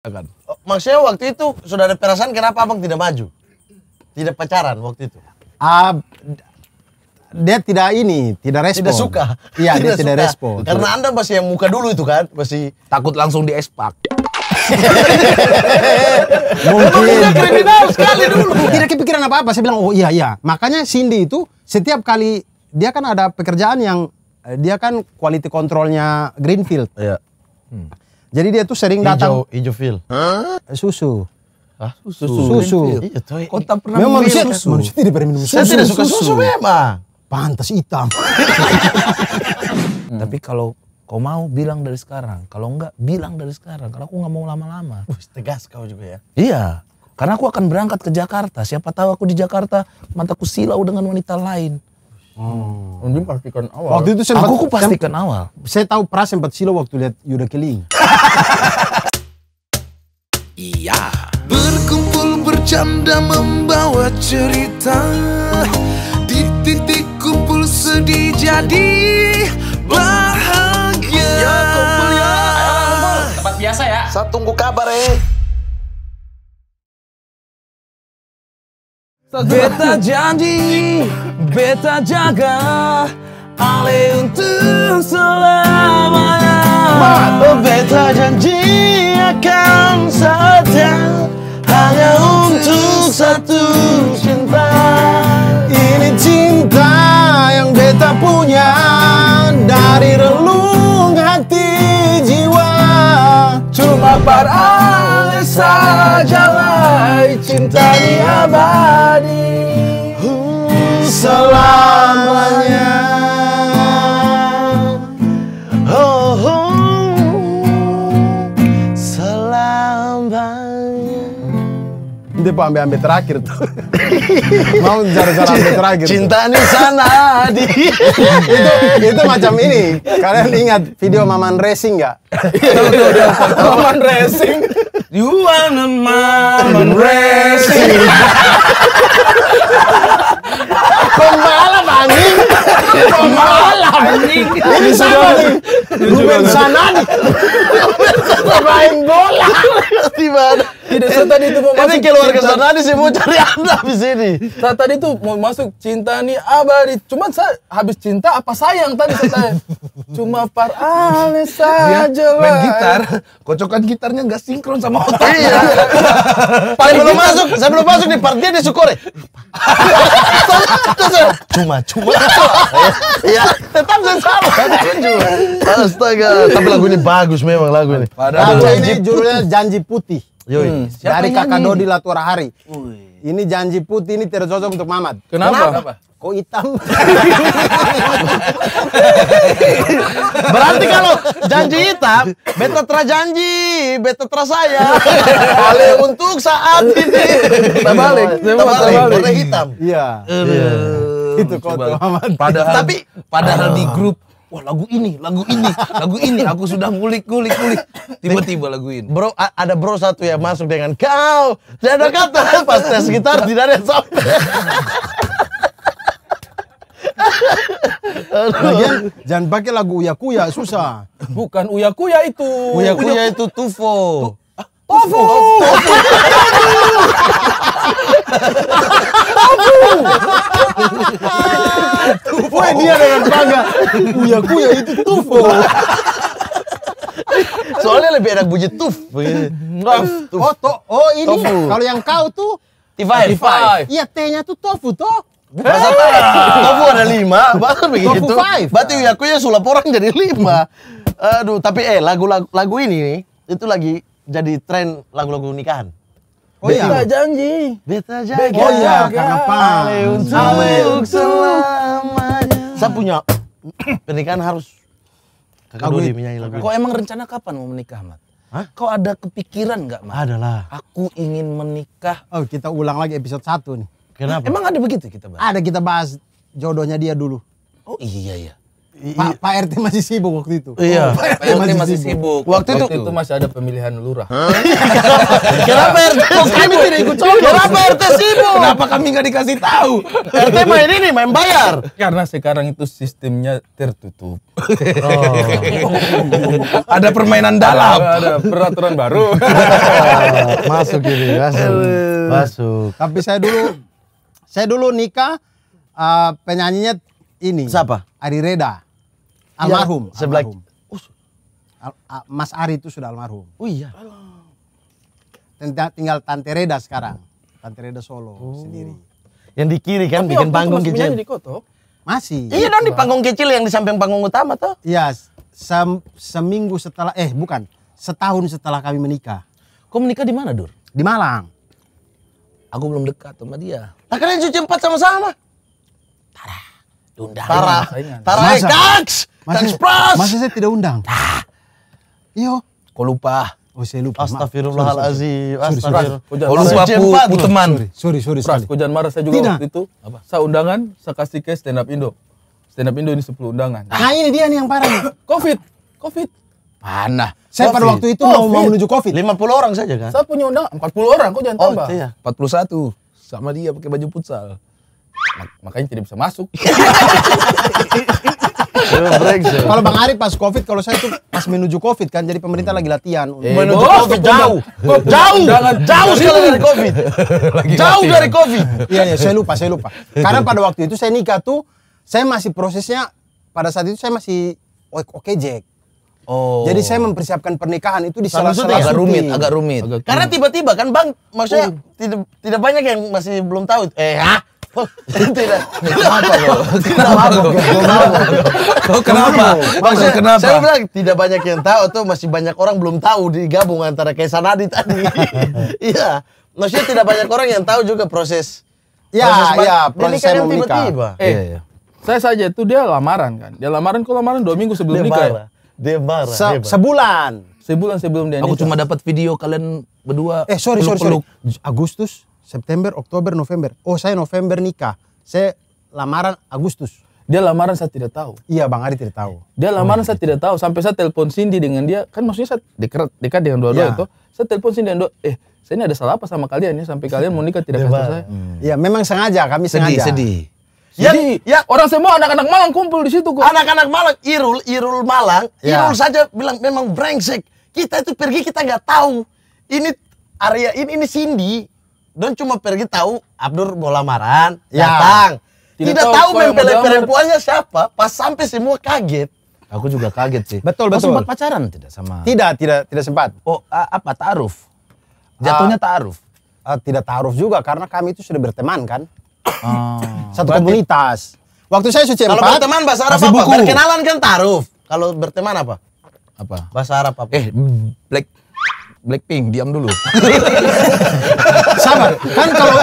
Akan. Oh, maksudnya waktu itu sudah ada perasaan kenapa abang tidak maju? Tidak pacaran waktu itu? Uh, dia tidak ini, tidak respon. Tidak suka. Iya, tidak dia suka. tidak respon. Karena Anda masih yang muka dulu itu kan, masih takut langsung di espak. Mungkin kriminal sekali dulu. Tidak kepikiran apa-apa, saya bilang oh iya iya. Makanya Cindy itu setiap kali dia kan ada pekerjaan yang eh, dia kan quality controlnya Greenfield. Iya. Hmm jadi dia tuh sering datang. Ijo, fil. Susu. Hah? Susu. Susu. Iya, toh. Kau pernah memang manusia, susu. manusia tidak pernah minum susu. Saya tidak suka susu, susu memang. Pantas hitam. Tapi kalau kau mau bilang dari sekarang, kalau enggak bilang dari sekarang, karena aku nggak mau lama-lama. Tegas kau juga ya. Iya. Karena aku akan berangkat ke Jakarta. Siapa tahu aku di Jakarta mataku silau dengan wanita lain. Hmm. Undim pastikan awal. Waktu itu saya aku, aku pastikan awal. Saya tahu Pras sempat silau waktu lihat Yuda Keling. Iya Berkumpul bercanda membawa cerita Di titik kumpul sedih jadi bahagia Ya kumpul ya Tempat biasa ya Saya tunggu kabar eh Beta janji, beta jaga Ale untuk selamanya oh, Beta janji akan setia Hanya untuk satu cinta Ini cinta yang beta punya Dari relung hati jiwa Cuma par Ale sajalah Cinta ini abadi Selamanya ambil-ambil terakhir tuh. Mau cara-cara ambil terakhir. Cinta di sana di. itu, itu macam ini. Kalian ingat video Maman Racing nggak? Maman Racing. You wanna Maman Racing pembalap anjing pembalap anjing ini siapa nih Ruben Sanani pemain bola di mana tidak saya tadi itu mau masuk keluar ke Sanani sih mau cari anda di sini saya tadi tuh mau masuk cinta nih abadi cuman saya habis cinta apa sayang tadi saya cuma par ale saja lah main gitar kocokan gitarnya nggak sinkron sama otak iya saya belum masuk saya belum masuk nih part dia disukore. Cuma-cuma. cuma. Iya. Tetap sama. Astaga. Tapi lagu ini bagus memang lagu ini. Padahal ini judulnya Janji Putih. Yoi. Hmm. dari Kakak Dodi Laturahari. Uy. Ini janji putih ini tidak cocok untuk Mamat. Kenapa? Kenapa? Kok hitam? Berarti kalau janji hitam, beta janji, beta saya Oleh untuk saat ini. Terbalik, terbalik, terbalik. hitam. Iya. iya. Itu kok Mamat. Padahal, tapi padahal di ah. grup wah lagu ini, lagu ini, lagu ini, aku sudah ngulik, ngulik, ngulik. Tiba-tiba lagu ini. Bro, ada bro satu ya masuk dengan kau. Saya ada kata kan? pas tes gitar tidak ada sampai. Lagian jangan pakai lagu Uya susah. Bukan Uya itu. Uya itu Tufo. Ovo! Ovo! Ovo! Ovo! dia dengan bangga. Kuya kuya itu tofu. Soalnya lebih enak bunyi tuf. Tuf. Oh, to, oh ini kalau yang kau tuh T5. Iya, T-nya tuh tofu toh. Masa eh. tofu ada lima, bahkan begitu. Tofu five. Berarti ya aku sulap orang jadi lima. Aduh, tapi eh lagu, lagu ini nih, itu lagi jadi tren lagu-lagu nikahan. Oh iya. Beta janji. Beta janji. Oh iya, karena apa? Untuk selamanya. Saya punya pernikahan harus Kakak lagu menyanyi lagu. Kau emang rencana kapan mau menikah, Mat? Hah? Kau ada kepikiran nggak, Mat? Adalah. Aku ingin menikah. Oh, kita ulang lagi episode 1 nih. Kenapa? Emang ada begitu kita bahas? Ada kita bahas jodohnya dia dulu. Oh iya iya. Pak, pa RT masih sibuk waktu itu. Iya. Oh, Pak RT, masih, masih sibuk. Waktu, waktu itu, itu masih ada pemilihan lurah. Kenapa RT Kok kami tidak ikut coba Kenapa RT sibuk? Kenapa kami nggak dikasih tahu? RT main ini main bayar. Karena sekarang itu sistemnya tertutup. Oh. ada permainan dalam. Ada peraturan baru. masuk ini, masuk. Masuk. Tapi saya dulu saya dulu nikah uh, penyanyinya ini. Siapa? Ari Reda. Iya, almarhum. Ya, sebelah almarhum. Al, Mas Ari itu sudah almarhum. Oh iya. Tinggal, tinggal Tante Reda sekarang. Tante Reda Solo oh. sendiri. Yang di kiri kan Tapi bikin panggung kecil. Masih. Iya dong di panggung kecil yang di samping panggung utama tuh. Iya, Se seminggu setelah eh bukan, setahun setelah kami menikah. Kau menikah di mana, Dur? Di Malang. Aku belum dekat sama dia. Nah kalian cuci empat sama-sama. Tara. Tara. Tara. Tara. Tara. Tara. Masa, Express. Masa saya tidak undang? Ah. Iyo. Kau lupa. Oh saya lupa. Astagfirullahalazim. Astagfirullah. Kau lupa pu, pu teman. Sorry, sorry, sorry. Kau jangan marah saya juga tidak. waktu itu. Apa? Saya undangan, saya kasih ke stand up Indo. Stand up Indo ini 10 undangan. Nah ini dia nih yang parah Covid. Covid. Mana? Saya COVID. pada waktu itu COVID. mau, mau menuju Covid. 50 orang saja kan? Saya punya undang 40 orang, kok jangan oh, tambah. Oh, iya. 41. Sama dia pakai baju putsal makanya tidak bisa masuk. kalau Bang Ari pas Covid, kalau saya tuh pas menuju Covid kan, jadi pemerintah lagi latihan. Eh, menuju oh, Covid jauh, jauh, jangan jauh sekali dari Covid, lagi jauh latihan. dari Covid. Iya iya, saya lupa, saya lupa. Karena pada waktu itu saya nikah tuh, saya masih prosesnya pada saat itu saya masih oke okay, Jack. Oh. Jadi saya mempersiapkan pernikahan itu di salah satu ya? rumit, agak rumit. Agak Karena tiba-tiba kan Bang, maksudnya oh. tidak tidak banyak yang masih belum tahu. Eh, ha? tidak. Kenapa lo? kenapa? kenapa? Saya bilang tidak banyak yang tahu atau masih banyak orang belum tahu di digabung antara Kaisar Nadi tadi. Iya. Maksudnya tidak banyak orang yang tahu juga proses. Ya, ya, proses saya menikah. Tiba-tiba. Eh, iya, iya. Saya saja itu dia lamaran kan. Dia lamaran kok lamaran dua minggu sebelum nikah. Ya? Dia marah. Sebulan. Sebulan sebelum dia nikah. Aku cuma dapat video kalian berdua. Eh, sorry, sorry. Agustus September, Oktober, November. Oh saya November nikah. Saya lamaran Agustus. Dia lamaran saya tidak tahu. Iya Bang Ari tidak tahu. Dia lamaran oh, saya gitu. tidak tahu. Sampai saya telepon Cindy dengan dia. Kan maksudnya saya dekat, dekat dengan dua-dua ya. itu. Saya telepon Cindy dengan dua. Eh saya ini ada salah apa sama kalian ya. Sampai kalian mau nikah tidak kasih saya. Iya hmm. memang sengaja kami sedih, sengaja. Sedih. Jadi ya, ya orang semua anak-anak Malang kumpul di situ kok. Anak-anak Malang, Irul, Irul Malang, ya. Irul saja bilang memang brengsek. Kita itu pergi kita nggak tahu. Ini area ini ini Cindy, Don cuma pergi tahu Abdur mau lamaran, ya. datang. Tidak, Tidak tahu, tahu mempelai perempuannya siapa, pas sampai semua kaget. Aku juga kaget sih. Betul, oh, betul. sempat pacaran tidak sama? Tidak, tidak, tidak sempat. Oh, apa taaruf? Jatuhnya ah. taaruf. Uh, tidak taaruf juga karena kami itu sudah berteman kan. uh, Satu Berarti, komunitas. Waktu saya suci Kalau berteman bahasa Arab apa? Buku. Berkenalan kan taaruf. Kalau berteman apa? Apa? Bahasa Arab apa? Eh, hmm, black Blackpink diam dulu. sabar, kan kalau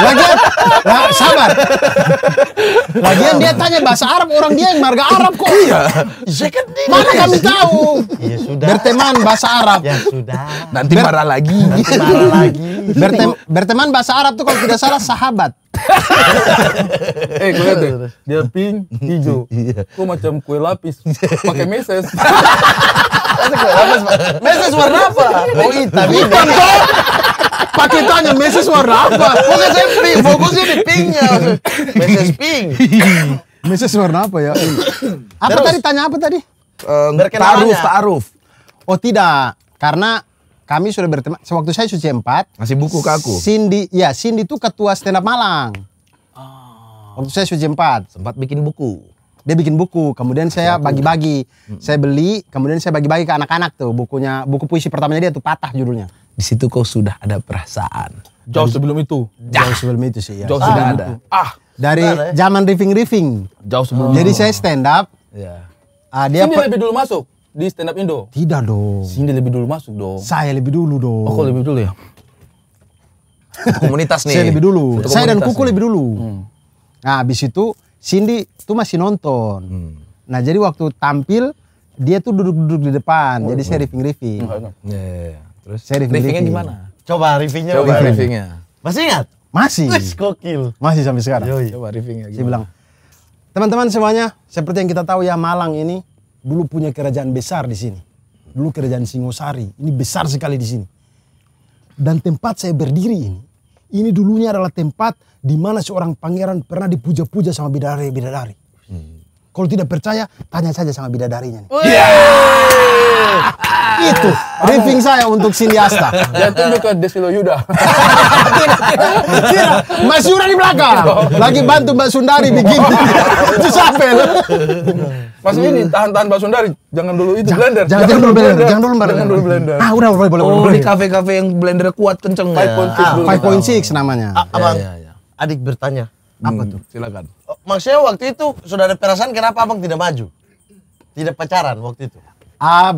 lagi, la, nah, sabar. Lagian dia tanya bahasa Arab, orang dia yang marga Arab kok. Iya. iya kan Mana kami iya. tahu? Ya sudah. Berteman bahasa Arab. Ya sudah. Nanti marah lagi. Nanti marah lagi. berteman bahasa Arab tuh kalau tidak salah sahabat. eh gue deh, dia pink, hijau. Iya. Kok macam kue lapis, pakai meses. meses warna apa? Oh hitam. Bukan dong. Pakai tanya meses warna apa? Pokoknya saya pink, fokusnya di pinknya. Meses pink. meses warna apa ya? apa Terus, tadi tanya apa tadi? Um, eh, taruf, taruf. Oh tidak, karena kami sudah berteman. Sewaktu saya suci empat. Masih buku ke aku. Cindy, ya Cindy itu ketua stand up Malang. Oh. Waktu saya suci empat. Sempat bikin buku. Dia bikin buku, kemudian saya bagi-bagi. Hmm. Saya beli, kemudian saya bagi-bagi ke anak-anak tuh bukunya, buku puisi pertamanya dia tuh patah judulnya. Di situ kau sudah ada perasaan. Jauh Dari, sebelum itu. Jauh ah. sebelum itu sih ya. Jauh ah, sebelum ada. Ah. Dari ya? zaman riffing-riffing. Jauh sebelum. Oh. Jadi saya stand up. Ya. Yeah. Uh, dia Sini lebih dulu masuk di stand up Indo? Tidak dong. Cindy lebih dulu masuk dong. Saya lebih dulu dong. Oh, kok lebih dulu ya? Untuk komunitas nih. Saya lebih dulu. Untuk saya dan Kuku nih. lebih dulu. Hmm. Nah, habis itu Cindy tuh masih nonton. Hmm. Nah, jadi waktu tampil dia tuh duduk-duduk di depan. Oh, jadi iya. saya riffing-riffing. Iya, ya, Terus saya riffing riffingnya gimana? Coba riffingnya. Coba riffing. Masih ingat? Masih. Wih, kokil. Masih sampai sekarang. Yoi. Coba riffingnya. Saya bilang, teman-teman semuanya, seperti yang kita tahu ya Malang ini dulu punya kerajaan besar di sini. Dulu kerajaan Singosari, ini besar sekali di sini. Dan tempat saya berdiri ini, ini dulunya adalah tempat di mana seorang pangeran pernah dipuja-puja sama bidadari-bidadari. Hmm. Kalau tidak percaya, tanya saja sama bidadarinya. Nih. Yeah! Itu ah. briefing saya untuk Siniasta. Jatuh ke Desilo Yuda. Mas Yuda di belakang. Oh, iya. Lagi bantu Mbak Sundari bikin. itu siapa ya? Mas ini tahan-tahan Mbak Sundari, jangan dulu itu blender. Jangan, dulu blender, jangan dulu blender. Jangan dulu blender. Ah, udah boleh boleh. Oh, di kafe-kafe yang blender kuat kenceng. 5.6 ah, namanya. Abang, iya, iya, adik bertanya. Apa hmm, tuh? Silakan. Oh, maksudnya waktu itu sudah ada perasaan kenapa abang tidak maju? Tidak pacaran waktu itu? Uh,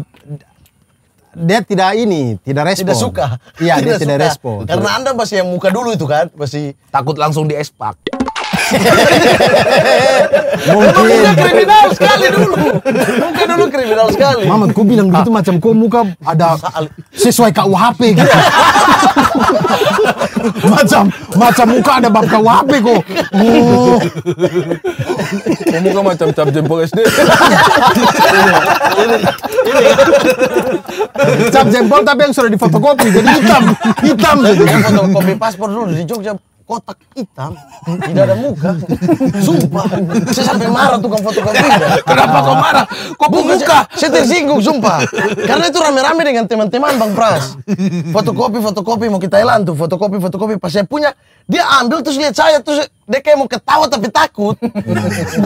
dia tidak ini, tidak respon. Tidak suka. Iya, dia tidak respon. Karena Anda masih yang muka dulu itu kan, masih takut langsung espak. Mungkin. dulu kriminal sekali dulu. Mungkin dulu kriminal sekali. Mamat, ku bilang begitu ah. macam kau muka ada sesuai KUHP gitu. Iya. macam macam muka ada bab KUHP kok. Oh. Kau muka macam cap jempol SD. cap jempol tapi yang sudah difotokopi jadi hitam hitam. Fotokopi paspor dulu di Jogja kotak hitam tidak ada muka sumpah saya sampai marah tukang fotokopi kenapa kau marah kok buka, saya tersinggung sumpah karena itu rame-rame dengan teman-teman bang Pras fotokopi fotokopi mau kita elan tuh fotokopi fotokopi pas saya punya dia ambil terus lihat saya terus dia kayak mau ketawa tapi takut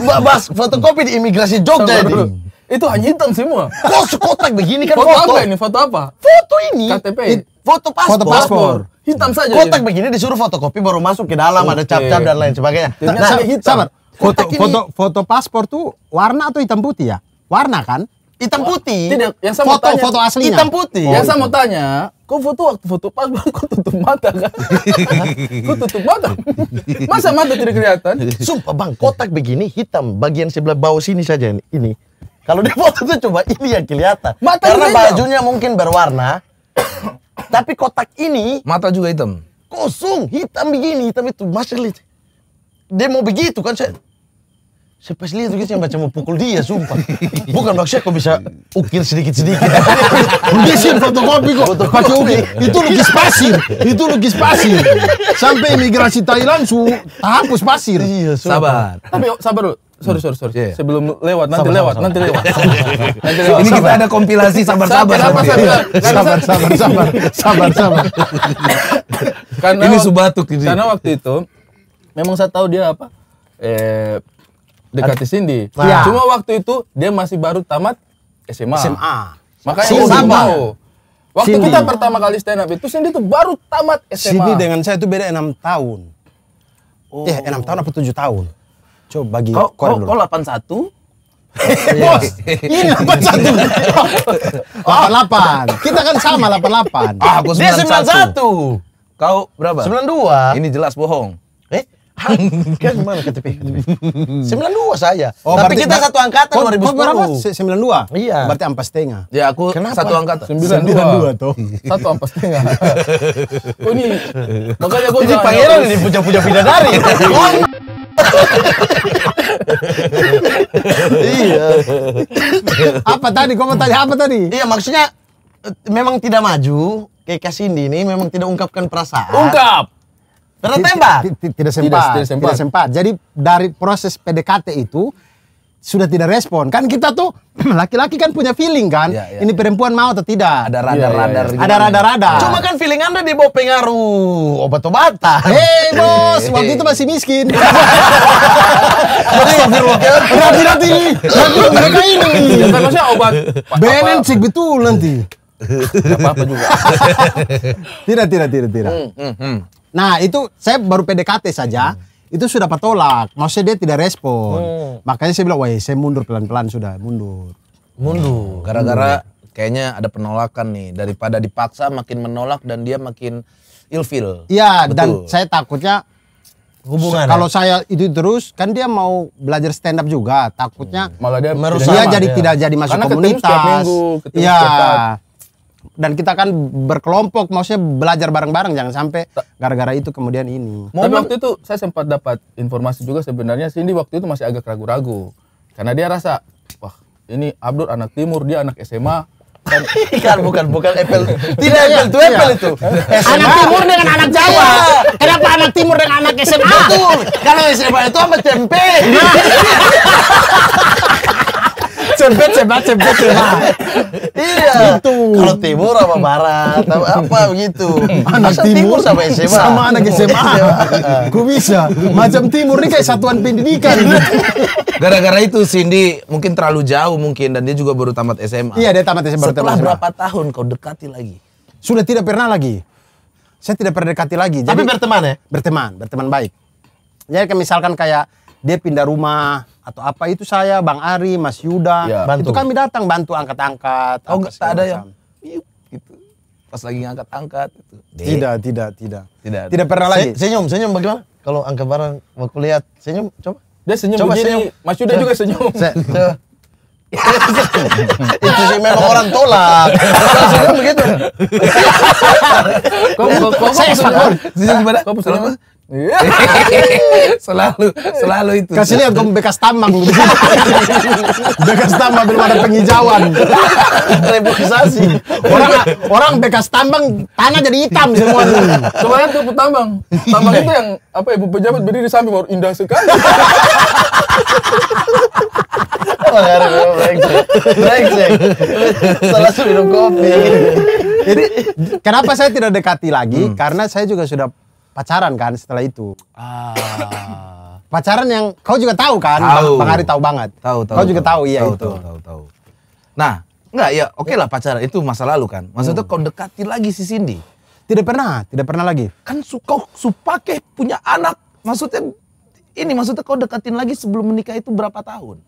bahas fotokopi di imigrasi Jogja ini itu hanya hitam semua. Kok kotak begini kan foto? Foto apa ini? Foto apa? Foto ini. KTP. It, foto paspor. Foto paspor. Hitam saja. Kotak ini. begini disuruh fotokopi baru masuk ke dalam okay. ada cap-cap dan lain sebagainya. Nah, nah, hitam. Sabar. Foto, ini. foto foto paspor tuh warna atau hitam putih ya? Warna kan? Hitam putih. Tidak, yang saya foto, mau tanya. Foto aslinya. Hitam putih. Oh, yang saya mau gitu. tanya, kok foto waktu foto paspor, kok tutup mata kan? kok tutup mata. Masa mata tidak kelihatan? Sumpah bang, kotak begini hitam. Bagian sebelah bawah sini saja ini. Kalau di foto tuh coba ini yang kelihatan. Mata Karena bajunya mungkin berwarna, tapi kotak ini mata juga hitam. Kosong, hitam begini, hitam itu masih lihat. Dia mau begitu kan saya. Saya pas lihat begitu, yang macam mau pukul dia, sumpah. Bukan maksudnya kok bisa ukir sedikit-sedikit. dia fotokopi kok, pakai ukir. Itu lukis pasir, itu lukis pasir. Sampai imigrasi Thailand su hapus pasir. Iya, sabar. Tapi sabar dulu sorry sorry sorry yeah. Iya. sebelum lewat nanti sabar, lewat sabar, nanti lewat nanti lewat ini kita ada kompilasi sabar sabar sabar sabar sabar sabar sabar sabar sabar karena ini subatuk ini karena waktu itu memang saya tahu dia apa eh dekati Cindy nah. ya. cuma waktu itu dia masih baru tamat SMA SMA makanya saya mau waktu Sini. kita pertama kali stand up itu Cindy itu baru tamat SMA Cindy dengan saya itu beda enam tahun Oh. Ya, enam tahun apa tujuh tahun? Coba bagi kau, kau, dulu. Kau 81 iya. Bos, ini 81. 88. Kita kan sama 88. Ah, aku 91. Dia 91. Kau berapa? 92. Ini jelas bohong. Eh? kan mana KTP? 92 saya. Oh, Tapi kita satu angkatan kok, 2010. sepuluh. Sembilan dua. Iya. Berarti ampas setengah. Ya aku Kenapa? satu angkatan. 92. 92 tuh. Satu ampas setengah. oh ini makanya gue jadi pangeran ya, ini puja-puja pindah dari iya. apa tadi? Kau mau tanya apa tadi? Iya maksudnya eh, memang tidak maju. Kayak Kasindi ini memang tidak ungkapkan perasaan. Ungkap. tembak. Tidak sempat. tidak sempat. Tidak sempat. Jadi dari proses PDKT itu sudah tidak respon kan kita tuh laki-laki kan punya feeling kan ya, ya, ini perempuan mau atau tidak ada radar-radar ya, ya, ya. ada radar-radar cuma kan feeling anda dibawa pengaruh obat-obatan hei iya, bos iya, waktu iya. itu masih miskin nanti nanti mereka ini maksudnya obat benen cek betul nanti apa-apa juga tidak tidak tidak tidak hmm, hmm, hmm. nah itu saya baru PDKT saja hmm itu sudah patolak. Maksudnya dia tidak respon. Hmm. Makanya saya bilang, wah iya, saya mundur pelan-pelan sudah, mundur. Mundur. Gara-gara kayaknya ada penolakan nih. Daripada dipaksa makin menolak dan dia makin ilfil. Iya, dan saya takutnya hubungan. Ya? Kalau saya itu terus kan dia mau belajar stand up juga, takutnya hmm. malah dia merusak. Dia jadi dia. tidak jadi masuk Karena komunitas. Iya dan kita kan berkelompok maksudnya belajar bareng-bareng jangan sampai gara-gara itu kemudian ini. Momen... Tapi waktu itu saya sempat dapat informasi juga sebenarnya Cindy waktu itu masih agak ragu-ragu karena dia rasa wah ini Abdul anak timur dia anak SMA kan bukan bukan bukan apple tidak iya, apple iya. itu apple itu anak timur dengan anak Jawa iya. kenapa anak timur dengan anak SMA Betul. kalau SMA itu sama tempe Becet, becet, becet, becet. Iya. iya. Gitu. Kalau timur apa barat, apa, apa begitu. Anak Masa timur, sama SMA. Sama anak SMA. Gue bisa. Macam timur ini kayak satuan pendidikan. Gara-gara itu Cindy mungkin terlalu jauh mungkin dan dia juga baru tamat SMA. Iya, dia tamat SMA Setelah SMA. berapa tahun kau dekati lagi? Sudah tidak pernah lagi. Saya tidak pernah dekati lagi. Tapi Jadi, berteman ya? Berteman, berteman baik. Jadi misalkan kayak dia pindah rumah, atau apa itu saya Bang Ari Mas Yuda ya. bantu. itu kami datang bantu angkat-angkat oh tak ada yang iya, gitu pas lagi ngangkat-angkat gitu. tidak tidak tidak tidak tidak pernah lagi senyum senyum bagaimana kalau angkat barang mau kulihat senyum coba dia senyum coba senyum Mas Yuda juga senyum itu sih memang orang tolak senyum begitu kok kok kok kok kok selalu selalu itu kasih lihat kamu bekas tambang bekas tambang belum ada penghijauan reboisasi orang orang bekas tambang tanah jadi hitam semua kemarin tuh tambang tambang itu yang apa ibu ya, pejabat berdiri samping baru indah sekali oh, ya, ya, salah minum kopi jadi kenapa saya tidak dekati lagi hmm. karena saya juga sudah pacaran kan setelah itu. Ah. pacaran yang kau juga tahu kan? Tahu. Bang Ari tahu banget. Tahu tahu. Kau juga tahu, tahu iya tahu, itu. Tahu tahu tahu. Nah, enggak ya oke okay lah pacaran itu masa lalu kan. Maksudnya hmm. kau dekati lagi si Cindy. Tidak pernah, tidak pernah lagi. Kan su kau supake punya anak. Maksudnya ini maksudnya kau dekatin lagi sebelum menikah itu berapa tahun?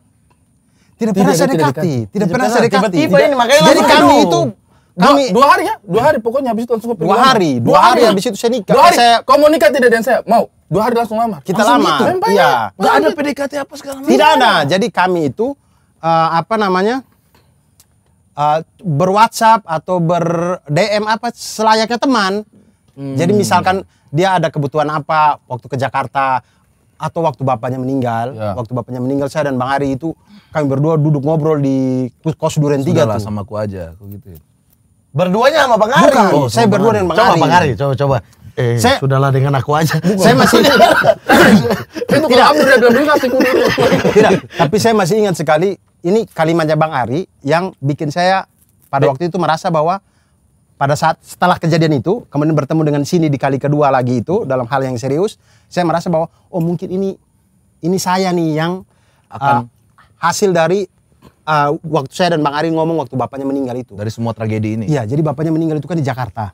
Tidak, tidak pernah saya dekati, tidak, tidak pernah saya dekati. Tiba-tiba ini makanya Jadi kami itu kami dua, hari ya, dua hari pokoknya habis itu langsung dua hari, dua, dua hari, hari ya? habis itu saya nikah. Dua hari. Saya komunikasi tidak dengan saya mau dua hari langsung lama. Kita lama. Gitu. Iya. Gak ada PDKT apa sekarang. Tidak ada. Jadi kami itu uh, apa namanya? Uh, berwhatsApp atau ber DM apa selayaknya teman. Hmm. Jadi misalkan dia ada kebutuhan apa waktu ke Jakarta atau waktu bapaknya meninggal, ya. waktu bapaknya meninggal saya dan Bang Ari itu kami berdua duduk ngobrol di kos Duren tiga tuh. sama aku aja, aku gitu. Ya. Berduanya sama Bang Ari. Oh, saya berdua dengan Bang Ari. Coba Bang Ari, coba coba. Eh, saya, sudahlah dengan aku aja. Bukan. Saya masih Itu kalau dia bilang kasih Tidak, tapi saya masih ingat sekali ini kalimatnya Bang Ari yang bikin saya pada eh. waktu itu merasa bahwa pada saat setelah kejadian itu kemudian bertemu dengan sini di kali kedua lagi itu dalam hal yang serius saya merasa bahwa oh mungkin ini ini saya nih yang akan uh, hasil dari uh, waktu saya dan Bang Ari ngomong waktu bapaknya meninggal itu. Dari semua tragedi ini. Iya, jadi bapaknya meninggal itu kan di Jakarta.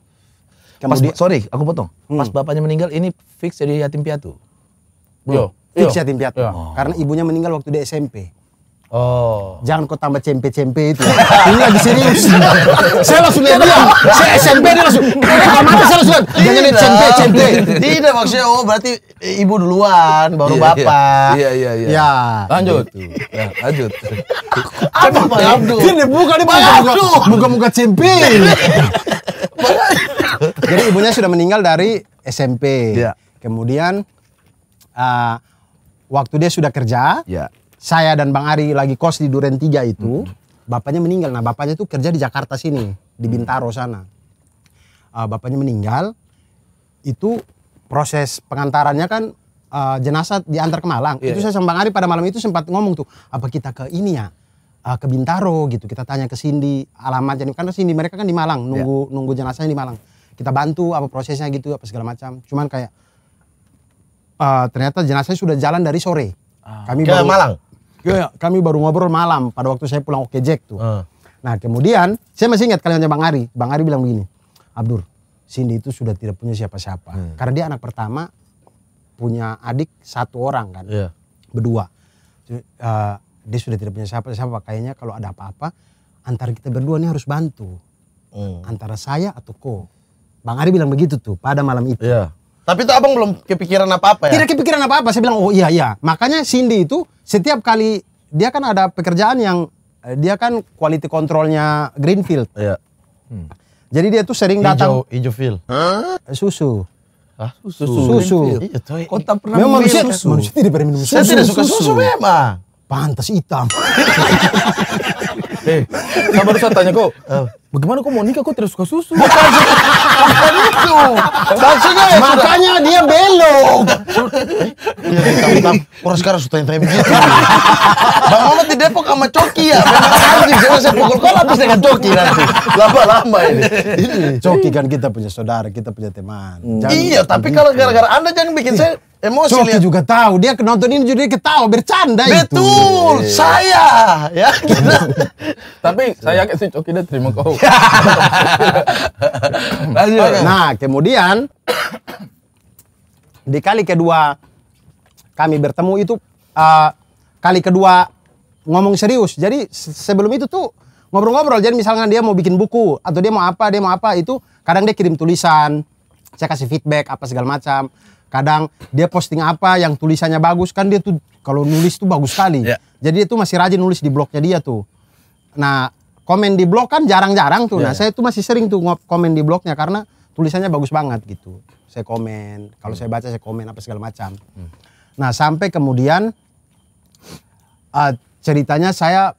Kemudian, Pas, sorry, aku potong. Hmm. Pas bapaknya meninggal ini fix jadi yatim piatu. Iya, Belum. Fix iya. yatim piatu. Yo. Iya. Karena ibunya meninggal waktu di SMP. Oh. Jangan kau tambah cempe-cempe itu. Ini lagi serius. saya langsung lihat dia. Saya SMP dia langsung. Eh, Kamu mata saya langsung lihat. Jangan lihat cempe-cempe. Tidak maksudnya oh berarti ibu duluan baru iya, iya. bapak. Iya iya iya. Ya. Lanjut. Gitu. Ya, lanjut. Apa Pak iya. Abdul? Ini bukan ini bukan muka-muka cempe. Jadi ibunya sudah meninggal dari SMP. Kemudian ah, waktu dia sudah kerja, saya dan Bang Ari lagi kos di Duren Tiga itu, hmm. bapaknya meninggal. Nah, bapaknya itu kerja di Jakarta sini, di Bintaro sana. Uh, bapaknya meninggal, itu proses pengantarannya kan uh, jenazah diantar ke Malang. Yeah. Itu iya. saya sama Bang Ari pada malam itu sempat ngomong tuh, apa kita ke ini ya? Eh, ke Bintaro gitu. Kita tanya ke Cindy alamatnya karena Cindy mereka kan di Malang, iya. nunggu yeah. nunggu jenazahnya di Malang. Kita bantu apa prosesnya gitu apa segala macam. Cuman kayak uh, ternyata jenazahnya sudah jalan dari sore. Uh, Kami ke baru, Malang. Yo, kami baru ngobrol malam pada waktu saya pulang Oke Jack tuh. Uh. Nah kemudian saya masih ingat kalian Bang Ari. Bang Ari bilang begini, Abdur, Cindy itu sudah tidak punya siapa-siapa. Hmm. Karena dia anak pertama punya adik satu orang kan, yeah. berdua. Uh, dia sudah tidak punya siapa-siapa. Kayaknya kalau ada apa-apa antara kita berdua ini harus bantu. Hmm. Antara saya atau kau. Bang Ari bilang begitu tuh pada malam itu. Yeah. Tapi itu abang belum kepikiran apa-apa ya? Tidak kepikiran apa-apa. Saya bilang, oh iya, iya. Makanya Cindy itu setiap kali, dia kan ada pekerjaan yang, eh, dia kan quality controlnya Greenfield. Iya. Hmm. Jadi dia tuh sering datang. Hijau, hijau Huh? Eh, susu. Hah? Susu. Susu. susu. Iya, Kau tak pernah memang manusia, susu. manusia tidak pernah minum susu. Saya tidak suka susu, susu memang. Pantas hitam. Hei, eh, hey, baru saya tanya kok bagaimana kok mau nikah kok terus suka susu? Bukan itu. Maksudnya makanya dia belok. Iya, tapi iya, tapi orang sekarang suka tanya begitu. Bang Mamat di Depok sama Coki ya. Nanti jangan saya pukul kau habis dengan Coki nanti. Lama-lama ini. Coki kan kita punya saudara, kita punya teman. Hmm. Jangan iya, tapi gitu. kalau gara-gara Anda jangan bikin iya. saya emosi Coki liat. juga tahu dia nonton ini jadi ketawa bercanda betul, itu betul iya. saya ya tapi saya yakin si Coki dia terima kau nah, kemudian di kali kedua kami bertemu itu uh, kali kedua ngomong serius. Jadi sebelum itu tuh ngobrol-ngobrol. Jadi misalnya dia mau bikin buku atau dia mau apa, dia mau apa itu kadang dia kirim tulisan, saya kasih feedback apa segala macam. Kadang dia posting apa yang tulisannya bagus kan dia tuh kalau nulis tuh bagus sekali. Yeah. Jadi itu masih rajin nulis di blognya dia tuh. Nah, komen di blog kan jarang-jarang tuh. Yeah. Nah, iya. saya tuh masih sering tuh komen di blognya karena tulisannya bagus banget gitu. Saya komen, kalau hmm. saya baca saya komen apa segala macam. Hmm. Nah, sampai kemudian uh, ceritanya saya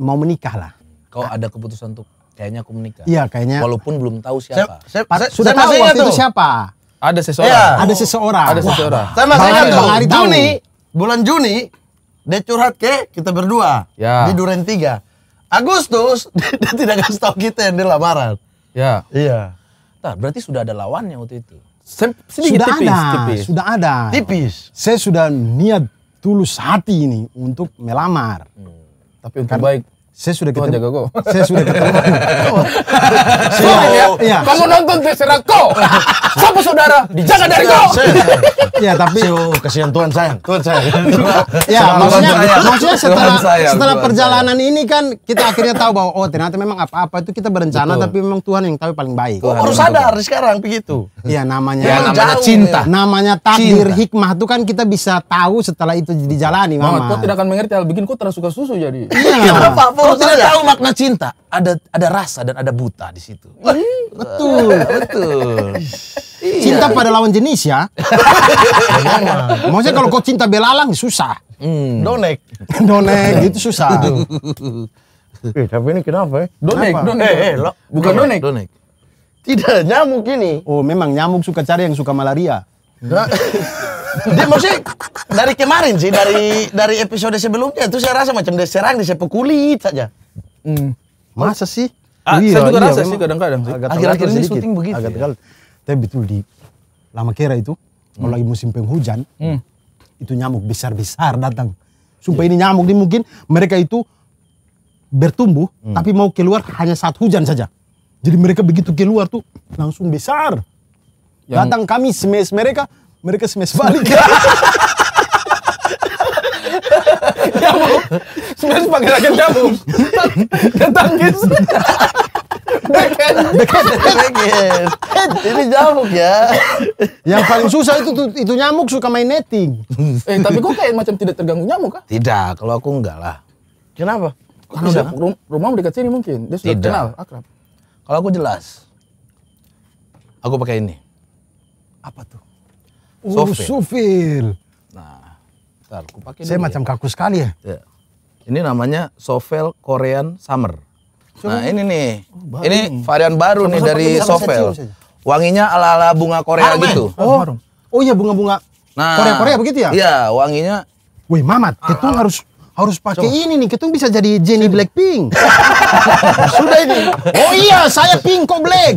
mau menikah lah. Kau ada keputusan untuk kayaknya aku menikah. Iya, kayaknya. Walaupun belum tahu siapa. Saya, saya, Pada, saya sudah saya tahu waktu itu siapa. Ada seseorang. Ya. Ada seseorang. Ada seseorang. saya masih ingat tuh. Juni, bulan Juni dia curhat ke kita berdua ya. di Duren 3 Agustus dia tidak kasih tahu kita yang dia lamaran. Ya. Iya. Nah, berarti sudah ada lawannya waktu itu. Se sedikit sudah tipis, ada, tipis. sudah ada. Tipis. Saya sudah niat tulus hati ini untuk melamar. Hmm. Tapi untuk baik saya sudah ketemu. jaga kok. Saya sudah ketemu. saya, oh, ya, ya. Kamu nonton terserah kau. Siapa saudara? Dijaga dari kau. ya tapi. Saya, kasihan Tuhan sayang. Tuhan sayang. ya maksudnya, Tuhan maksudnya setelah sayang, setelah perjalanan sayang. ini kan kita akhirnya tahu bahwa oh ternyata memang apa-apa itu kita berencana Betul. tapi memang Tuhan yang tahu paling baik. Oh, harus sadar sekarang begitu. Iya namanya. Ya, namanya jauh, cinta. Ya. Namanya takdir cinta. hikmah itu kan kita bisa tahu setelah itu dijalani. Mama. Mama kau tidak akan mengerti hal bikin kau suka susu jadi. Iya. Kenapa? Kalau tidak tahu makna cinta, ada ada rasa dan ada buta di situ. betul, betul. Iya. Cinta pada lawan jenis ya. Maksudnya kalau kau cinta belalang susah. Hmm. Donek. Donek itu susah. eh, tapi ini kenapa ya? Eh? Donek, kenapa? donek. Eh, eh, lo, bukan donek. donek. Tidak nyamuk ini. Oh, memang nyamuk suka cari yang suka malaria. dia maksudnya dari kemarin sih dari dari episode sebelumnya itu saya rasa macam dia serang dia sepuk kulit saja. Hmm. Masa sih? Ah, iya, saya juga iya, rasa iya, sih kadang-kadang Akhir-akhir ini sedikit, syuting begitu. Agak ya? Tapi betul di lama kira itu hmm. lagi musim penghujan hmm. itu nyamuk besar-besar datang. Sumpah yeah. ini nyamuk ini mungkin mereka itu bertumbuh hmm. tapi mau keluar hanya saat hujan saja. Jadi mereka begitu keluar tuh langsung besar. Yang... Datang kami smash mereka mereka smash balik. nyamuk Smash pakai raket jamu. Dan tangkis. Backhand. Backhand. Ini nyamuk ya. Yang paling susah itu itu nyamuk suka main netting. eh tapi kok kayak macam tidak terganggu nyamuk kan? Tidak, kalau aku enggak lah. Kenapa? Kan udah rumah dekat sini mungkin. Dia sudah tidak. kenal, akrab. Kalau aku jelas. Aku pakai ini. Apa tuh? Sofil. Uh, Sofil. Nah, ntar aku pakai Saya ya. macam ya. kaku sekali ya. ya. Ini namanya Sovel Korean Summer. Nah, ini nih. Oh, Ini varian baru sama nih dari Sovel. Wanginya ala-ala bunga Korea Amen. gitu. Eh? Oh. Oh iya bunga-bunga nah, Korea-Korea begitu ya? Iya, wanginya. Wih, Mamat, kita harus harus pakai ini nih. Kita bisa jadi Jenny Blackpink. Sudah ini. Oh iya, saya pink kok black.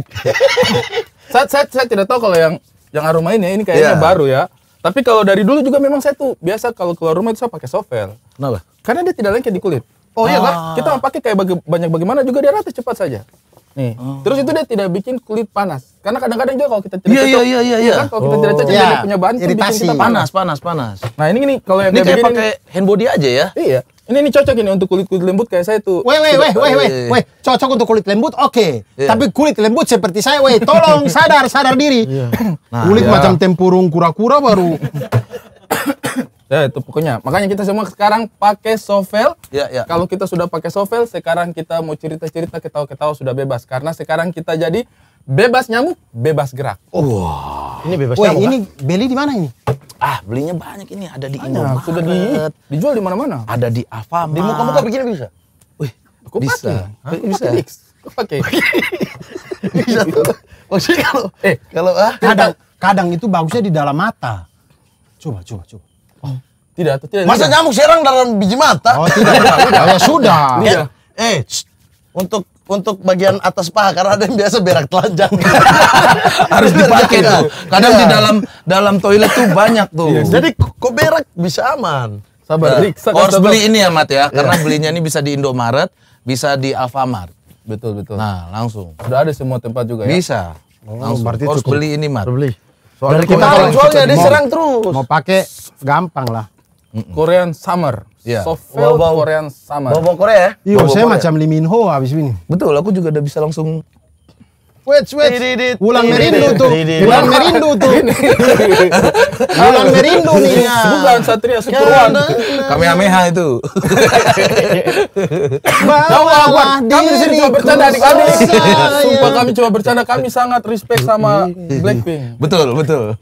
saya, saya, saya tidak tahu kalau yang yang aroma ini ini kayaknya yeah. baru ya. Tapi kalau dari dulu juga memang saya tuh biasa kalau keluar rumah itu saya pakai sovel. Kenapa? Karena dia tidak lengket di kulit. Oh iya kan? ah. kan? Kita pakai kayak baga banyak bagaimana juga dia rata cepat saja. Nih. Oh. Terus itu dia tidak bikin kulit panas. Karena kadang-kadang juga kalau kita tidak yeah, cocok. yeah, yeah, yeah, iya kan? Kalau kita tidak iya. cocok oh. dia iya. punya bahan itu bikin kita panas. panas panas Nah, ini nih kalau yang ini kayak pakai hand body aja ya. Iya. Ini ini cocok ini untuk kulit kulit lembut kayak saya tuh. Weh weh weh weh weh weh cocok untuk kulit lembut oke. Okay. Iya. Yeah. Tapi kulit lembut seperti saya weh tolong sadar sadar diri. Yeah. Iya. Nah, kulit yeah. macam tempurung kura-kura baru. ya itu pokoknya makanya kita semua sekarang pakai sovel ya, ya. kalau kita sudah pakai sovel sekarang kita mau cerita cerita ketawa ketawa sudah bebas karena sekarang kita jadi bebas nyamuk, bebas gerak. wah oh. Wow. Ini bebas Woy, nyamuk. ini kan? beli di mana ini? Ah, belinya banyak ini, ada di Indomaret. Sudah di, dijual di mana-mana. Ada di Alfamart. Di muka-muka begini bisa? Wih, aku bisa. bisa Hah? Bisa. Pakai. bisa tuh. Maksudnya kalau eh kalau ah kadang kadang itu bagusnya di dalam mata. Coba, coba, coba. Oh. Tidak, tidak. Masa nyamuk serang dalam biji mata? Oh, tidak. tidak. Ya sudah. Tidak. Eh, untuk untuk bagian atas paha karena ada yang biasa berak telanjang. Harus dipakai tuh. Kadang yeah. di dalam dalam toilet tuh banyak tuh. yeah. Jadi kok berak bisa aman. Sabar, nah, Riksa, harus sabar. beli ini ya Mat ya, iya. karena belinya ini bisa di Indomaret, bisa di Alfamart. Betul betul. Nah langsung. Udah ada semua tempat juga ya. Bisa. Oh, langsung. Berarti harus cukup. beli ini Mat. Beli. Soalnya kita jualnya diserang terus. Mau pakai gampang lah. Mm -mm. Korean Summer. Iya. bau Korean sama. bau Korea ya? Iya, saya Korea. macam Ho abis ini. Betul, aku juga udah bisa langsung Wait, wait. ulang Merindu tuh. ulang Merindu tuh. ulang Merindu nih ya. Bukan Satria Superwan. Kamehameha itu. Bawa, Kami di sini cuma bercanda di kami. Sumpah kami cuma bercanda. Kami sangat respect sama Blackpink. Betul, betul.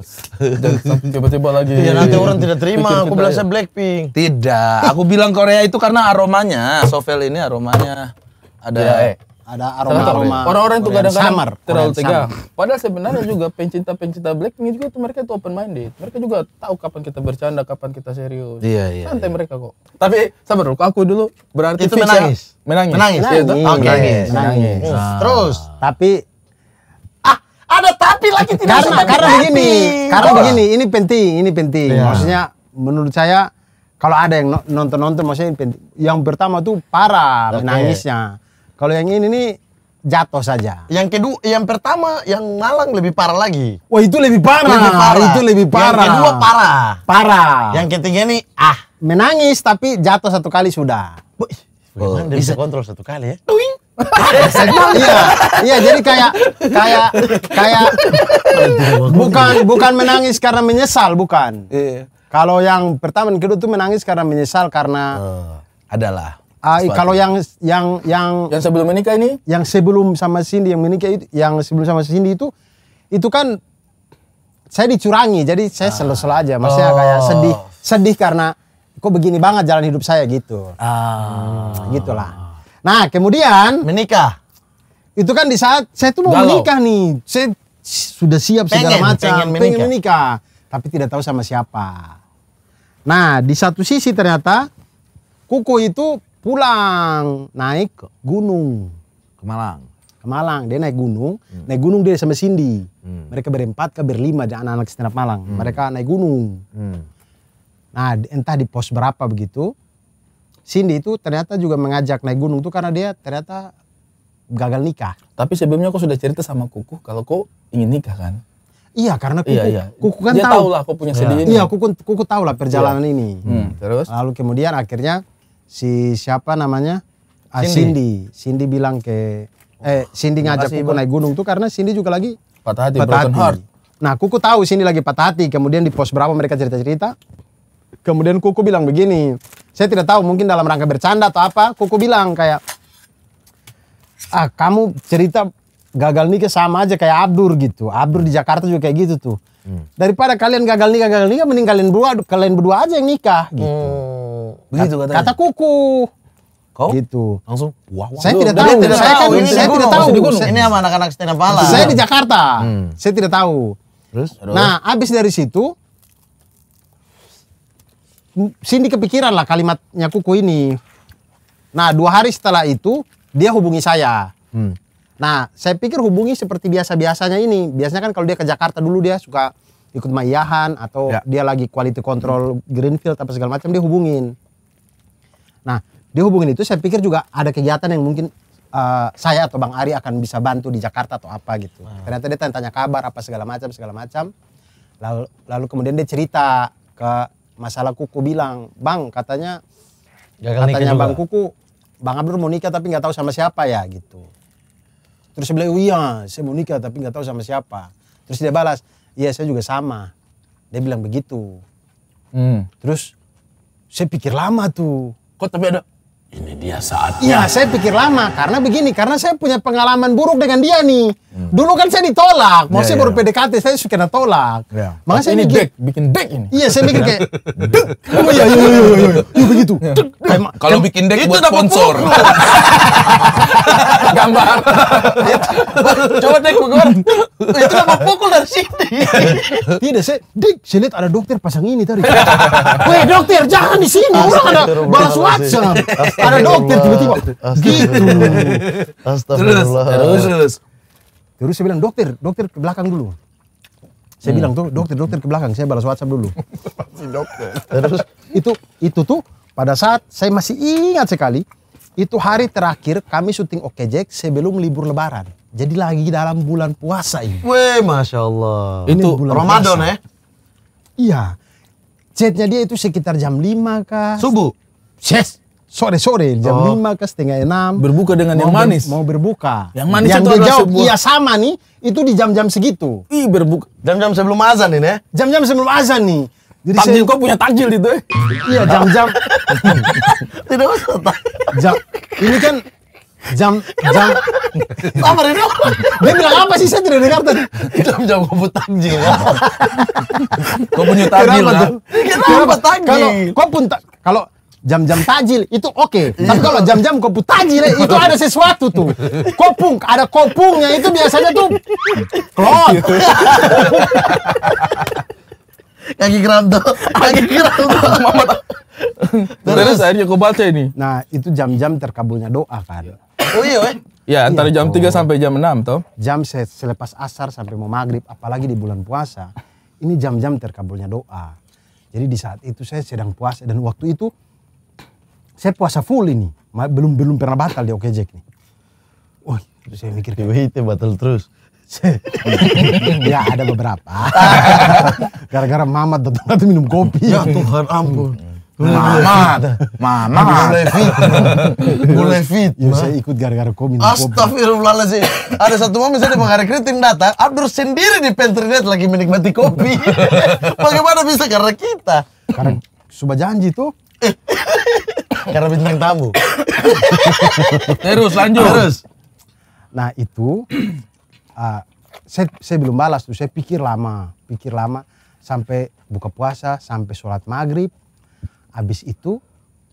Tiba-tiba lagi. Ya nanti orang tidak terima. Aku bilang ya. saya Blackpink. Tidak. Aku bilang Korea itu karena aromanya. Sovel ini aromanya. Ada. Ya, eh ada aroma-aroma orang-orang itu kadang-kadang summer, terlalu tegang. Padahal sebenarnya juga pencinta-pencinta ini juga tuh mereka itu open minded. Mereka juga tahu kapan kita bercanda, kapan kita serius. Iya, iya. iya. Santai iya. mereka kok. Tapi sabar dulu, aku dulu berarti itu menangis. Ya? Menangis. Menangis. Menangis. Iya, menangis. menangis. menangis. menangis. Ah. Terus, tapi ah ada tapi lagi tidak karena karena begini, karena oh. begini, ini penting, ini penting. Yeah. Maksudnya menurut saya kalau ada yang nonton-nonton maksudnya yang pertama tuh parah okay. menangisnya. Kalau yang ini nih jatuh saja. Yang kedua, yang pertama yang Malang lebih parah lagi. Wah itu lebih parah. Lebih parah. Itu lebih parah. Yang kedua parah. Parah. Yang ketiga nih ah menangis tapi jatuh satu kali sudah. bisa kontrol satu kali ya. Tuing. iya, iya jadi kayak kayak kayak bukan bukan menangis karena menyesal bukan. Iya. Kalau yang pertama dan kedua tuh menangis karena menyesal karena uh, adalah Ah, kalau yang yang yang yang sebelum menikah ini? Yang sebelum sama Cindy yang menikah itu, yang sebelum sama Cindy itu itu kan saya dicurangi, jadi saya ah. selalu selo aja. Maksudnya oh. kayak sedih, sedih karena kok begini banget jalan hidup saya gitu. Ah. Hmm, gitulah. Nah, kemudian menikah. Itu kan di saat saya tuh mau Galo. menikah nih. Saya sudah siap pengen, segala macam, pengen menikah. pengen menikah, tapi tidak tahu sama siapa. Nah, di satu sisi ternyata Kuku itu pulang naik gunung ke Malang. Ke Malang dia naik gunung, hmm. naik gunung dia sama Cindy. Hmm. Mereka berempat ke berlima dan anak-anak stand up Malang. Hmm. Mereka naik gunung. Hmm. Nah, entah di pos berapa begitu. Cindy itu ternyata juga mengajak naik gunung itu karena dia ternyata gagal nikah. Tapi sebelumnya kok sudah cerita sama Kuku kalau kau ingin nikah kan? Iya karena iya, kuku, iya, iya. kuku kan dia tahu. tahu lah kau punya iya. sedih iya. ini. Iya kuku kuku tahu lah perjalanan iya. ini. Hmm, terus? Lalu kemudian akhirnya si siapa namanya? Ah, Cindy. Cindy. Cindy bilang ke eh Cindy ngajak aku naik gunung tuh karena Cindy juga lagi patah hati, patah hati. Heart. Nah, Kuku tahu Cindy lagi patah hati. Kemudian di pos berapa mereka cerita-cerita. Kemudian Kuku bilang begini, saya tidak tahu mungkin dalam rangka bercanda atau apa, Kuku bilang kayak ah kamu cerita gagal nikah sama aja kayak Abdur gitu. Abdur di Jakarta juga kayak gitu tuh. Hmm. Daripada kalian gagal nikah gagal nikah mending kalian berdua kalian berdua aja yang nikah gitu. Hmm Begitu katanya. Kata kuku. Kau? Gitu. Langsung wah wah. Saya tidak tahu. Tidak saya kan ini saya tidak tahu. Ini sama anak-anak stand Saya di Jakarta. Hmm. Saya tidak tahu. Terus? Nah, abis dari situ Cindy kepikiran lah kalimatnya kuku ini. Nah, dua hari setelah itu dia hubungi saya. Hmm. Nah, saya pikir hubungi seperti biasa-biasanya ini. Biasanya kan kalau dia ke Jakarta dulu dia suka ikut mayahan atau ya. dia lagi quality control Greenfield apa segala macam dia hubungin. Nah, dia hubungin itu saya pikir juga ada kegiatan yang mungkin uh, saya atau Bang Ari akan bisa bantu di Jakarta atau apa gitu. Ah. Ternyata dia tanya kabar apa segala macam segala macam. Lalu lalu kemudian dia cerita ke masalah Kuku bilang, "Bang, katanya Gagal katanya Bang Kuku Bang Abdur mau nikah tapi nggak tahu sama siapa ya gitu. Terus dia bilang, oh iya saya mau nikah tapi nggak tahu sama siapa. Terus dia balas, iya saya juga sama. Dia bilang begitu. Hmm. Terus saya pikir lama tuh kok tapi ada ini dia saatnya. Ya, saya pikir lama karena begini, karena saya punya pengalaman buruk dengan dia nih. Hmm. Dulu kan saya ditolak, mau yeah, saya yeah. Iya. baru PDKT, saya suka kena tolak. Yeah. Makanya saya ini mikir, deck. bikin deck ini. Iya, saya mikir kayak deck Oh iya iya iya iya iya. Iya begitu. Iya. Kalau bikin deck buat sponsor. Gambar. Coba deck gue Itu dapat pukul dari sini. Tidak, saya deck saya lihat ada dokter pasang ini tadi. Weh, dokter, jangan di sini. Orang ada balas WhatsApp. Ada dokter tiba-tiba. Gitu. Astagfirullah. Terus, terus. Terus saya bilang, dokter, dokter ke belakang dulu. Saya hmm. bilang tuh, dokter, dokter ke belakang. Saya balas WhatsApp dulu. si dokter. Terus itu itu tuh pada saat saya masih ingat sekali, itu hari terakhir kami syuting oke Okejek sebelum libur lebaran. Jadi lagi dalam bulan puasa ini. Weh, Masya Allah. Ini itu bulan Ramadan ya? Iya. Chatnya dia itu sekitar jam 5 kah? Subuh? Yes sore-sore jam oh. 5 ke setengah 6 berbuka dengan yang manis mau berbuka yang manis yang itu jauh sebuah... iya sama nih itu di jam-jam segitu ih berbuka jam-jam sebelum azan ini ya jam-jam sebelum azan nih jadi takjil saya... kok punya takjil itu eh? iya jam-jam tidak usah jam ini kan jam jam Apa ini dia bilang apa sih saya tidak dengar tadi jam jam kau takjil ya? kau punya takjil kenapa, kan? takjil kalau kau pun kalau jam-jam tajil itu oke. Okay. Iya. Tapi kalau jam-jam kopu tajil itu ada sesuatu tuh. Kopung, ada kopungnya itu biasanya tuh lagi kaki keranto, kaki keranto. Terus akhirnya kau baca ini. Nah, itu jam-jam terkabulnya doa kan. Oh iya, Ya, antara iya, jam tuh. 3 sampai jam 6 toh. Jam selepas asar sampai mau maghrib, apalagi di bulan puasa. Ini jam-jam terkabulnya doa. Jadi di saat itu saya sedang puasa dan waktu itu saya puasa full ini. Belum belum pernah batal di Okejek nih. Wah, terus saya mikir kayak itu batal terus. ya ada beberapa. Gara-gara mamat datang datang minum kopi. Ya Tuhan ampun. Nah, mamat, mamat. Mulai fit, mulai fit. Ya, saya ikut gara-gara kau minum kopi. Astagfirullahaladzim. Ada satu momen saya di Mangare Keriting datang, Abdur sendiri di pantry net lagi menikmati kopi. Bagaimana bisa karena kita? Karena sudah janji tuh Karena bintang tamu. Terus lanjut. Terus. Nah itu uh, saya, saya belum balas tuh. Saya pikir lama, pikir lama sampai buka puasa, sampai sholat maghrib. Habis itu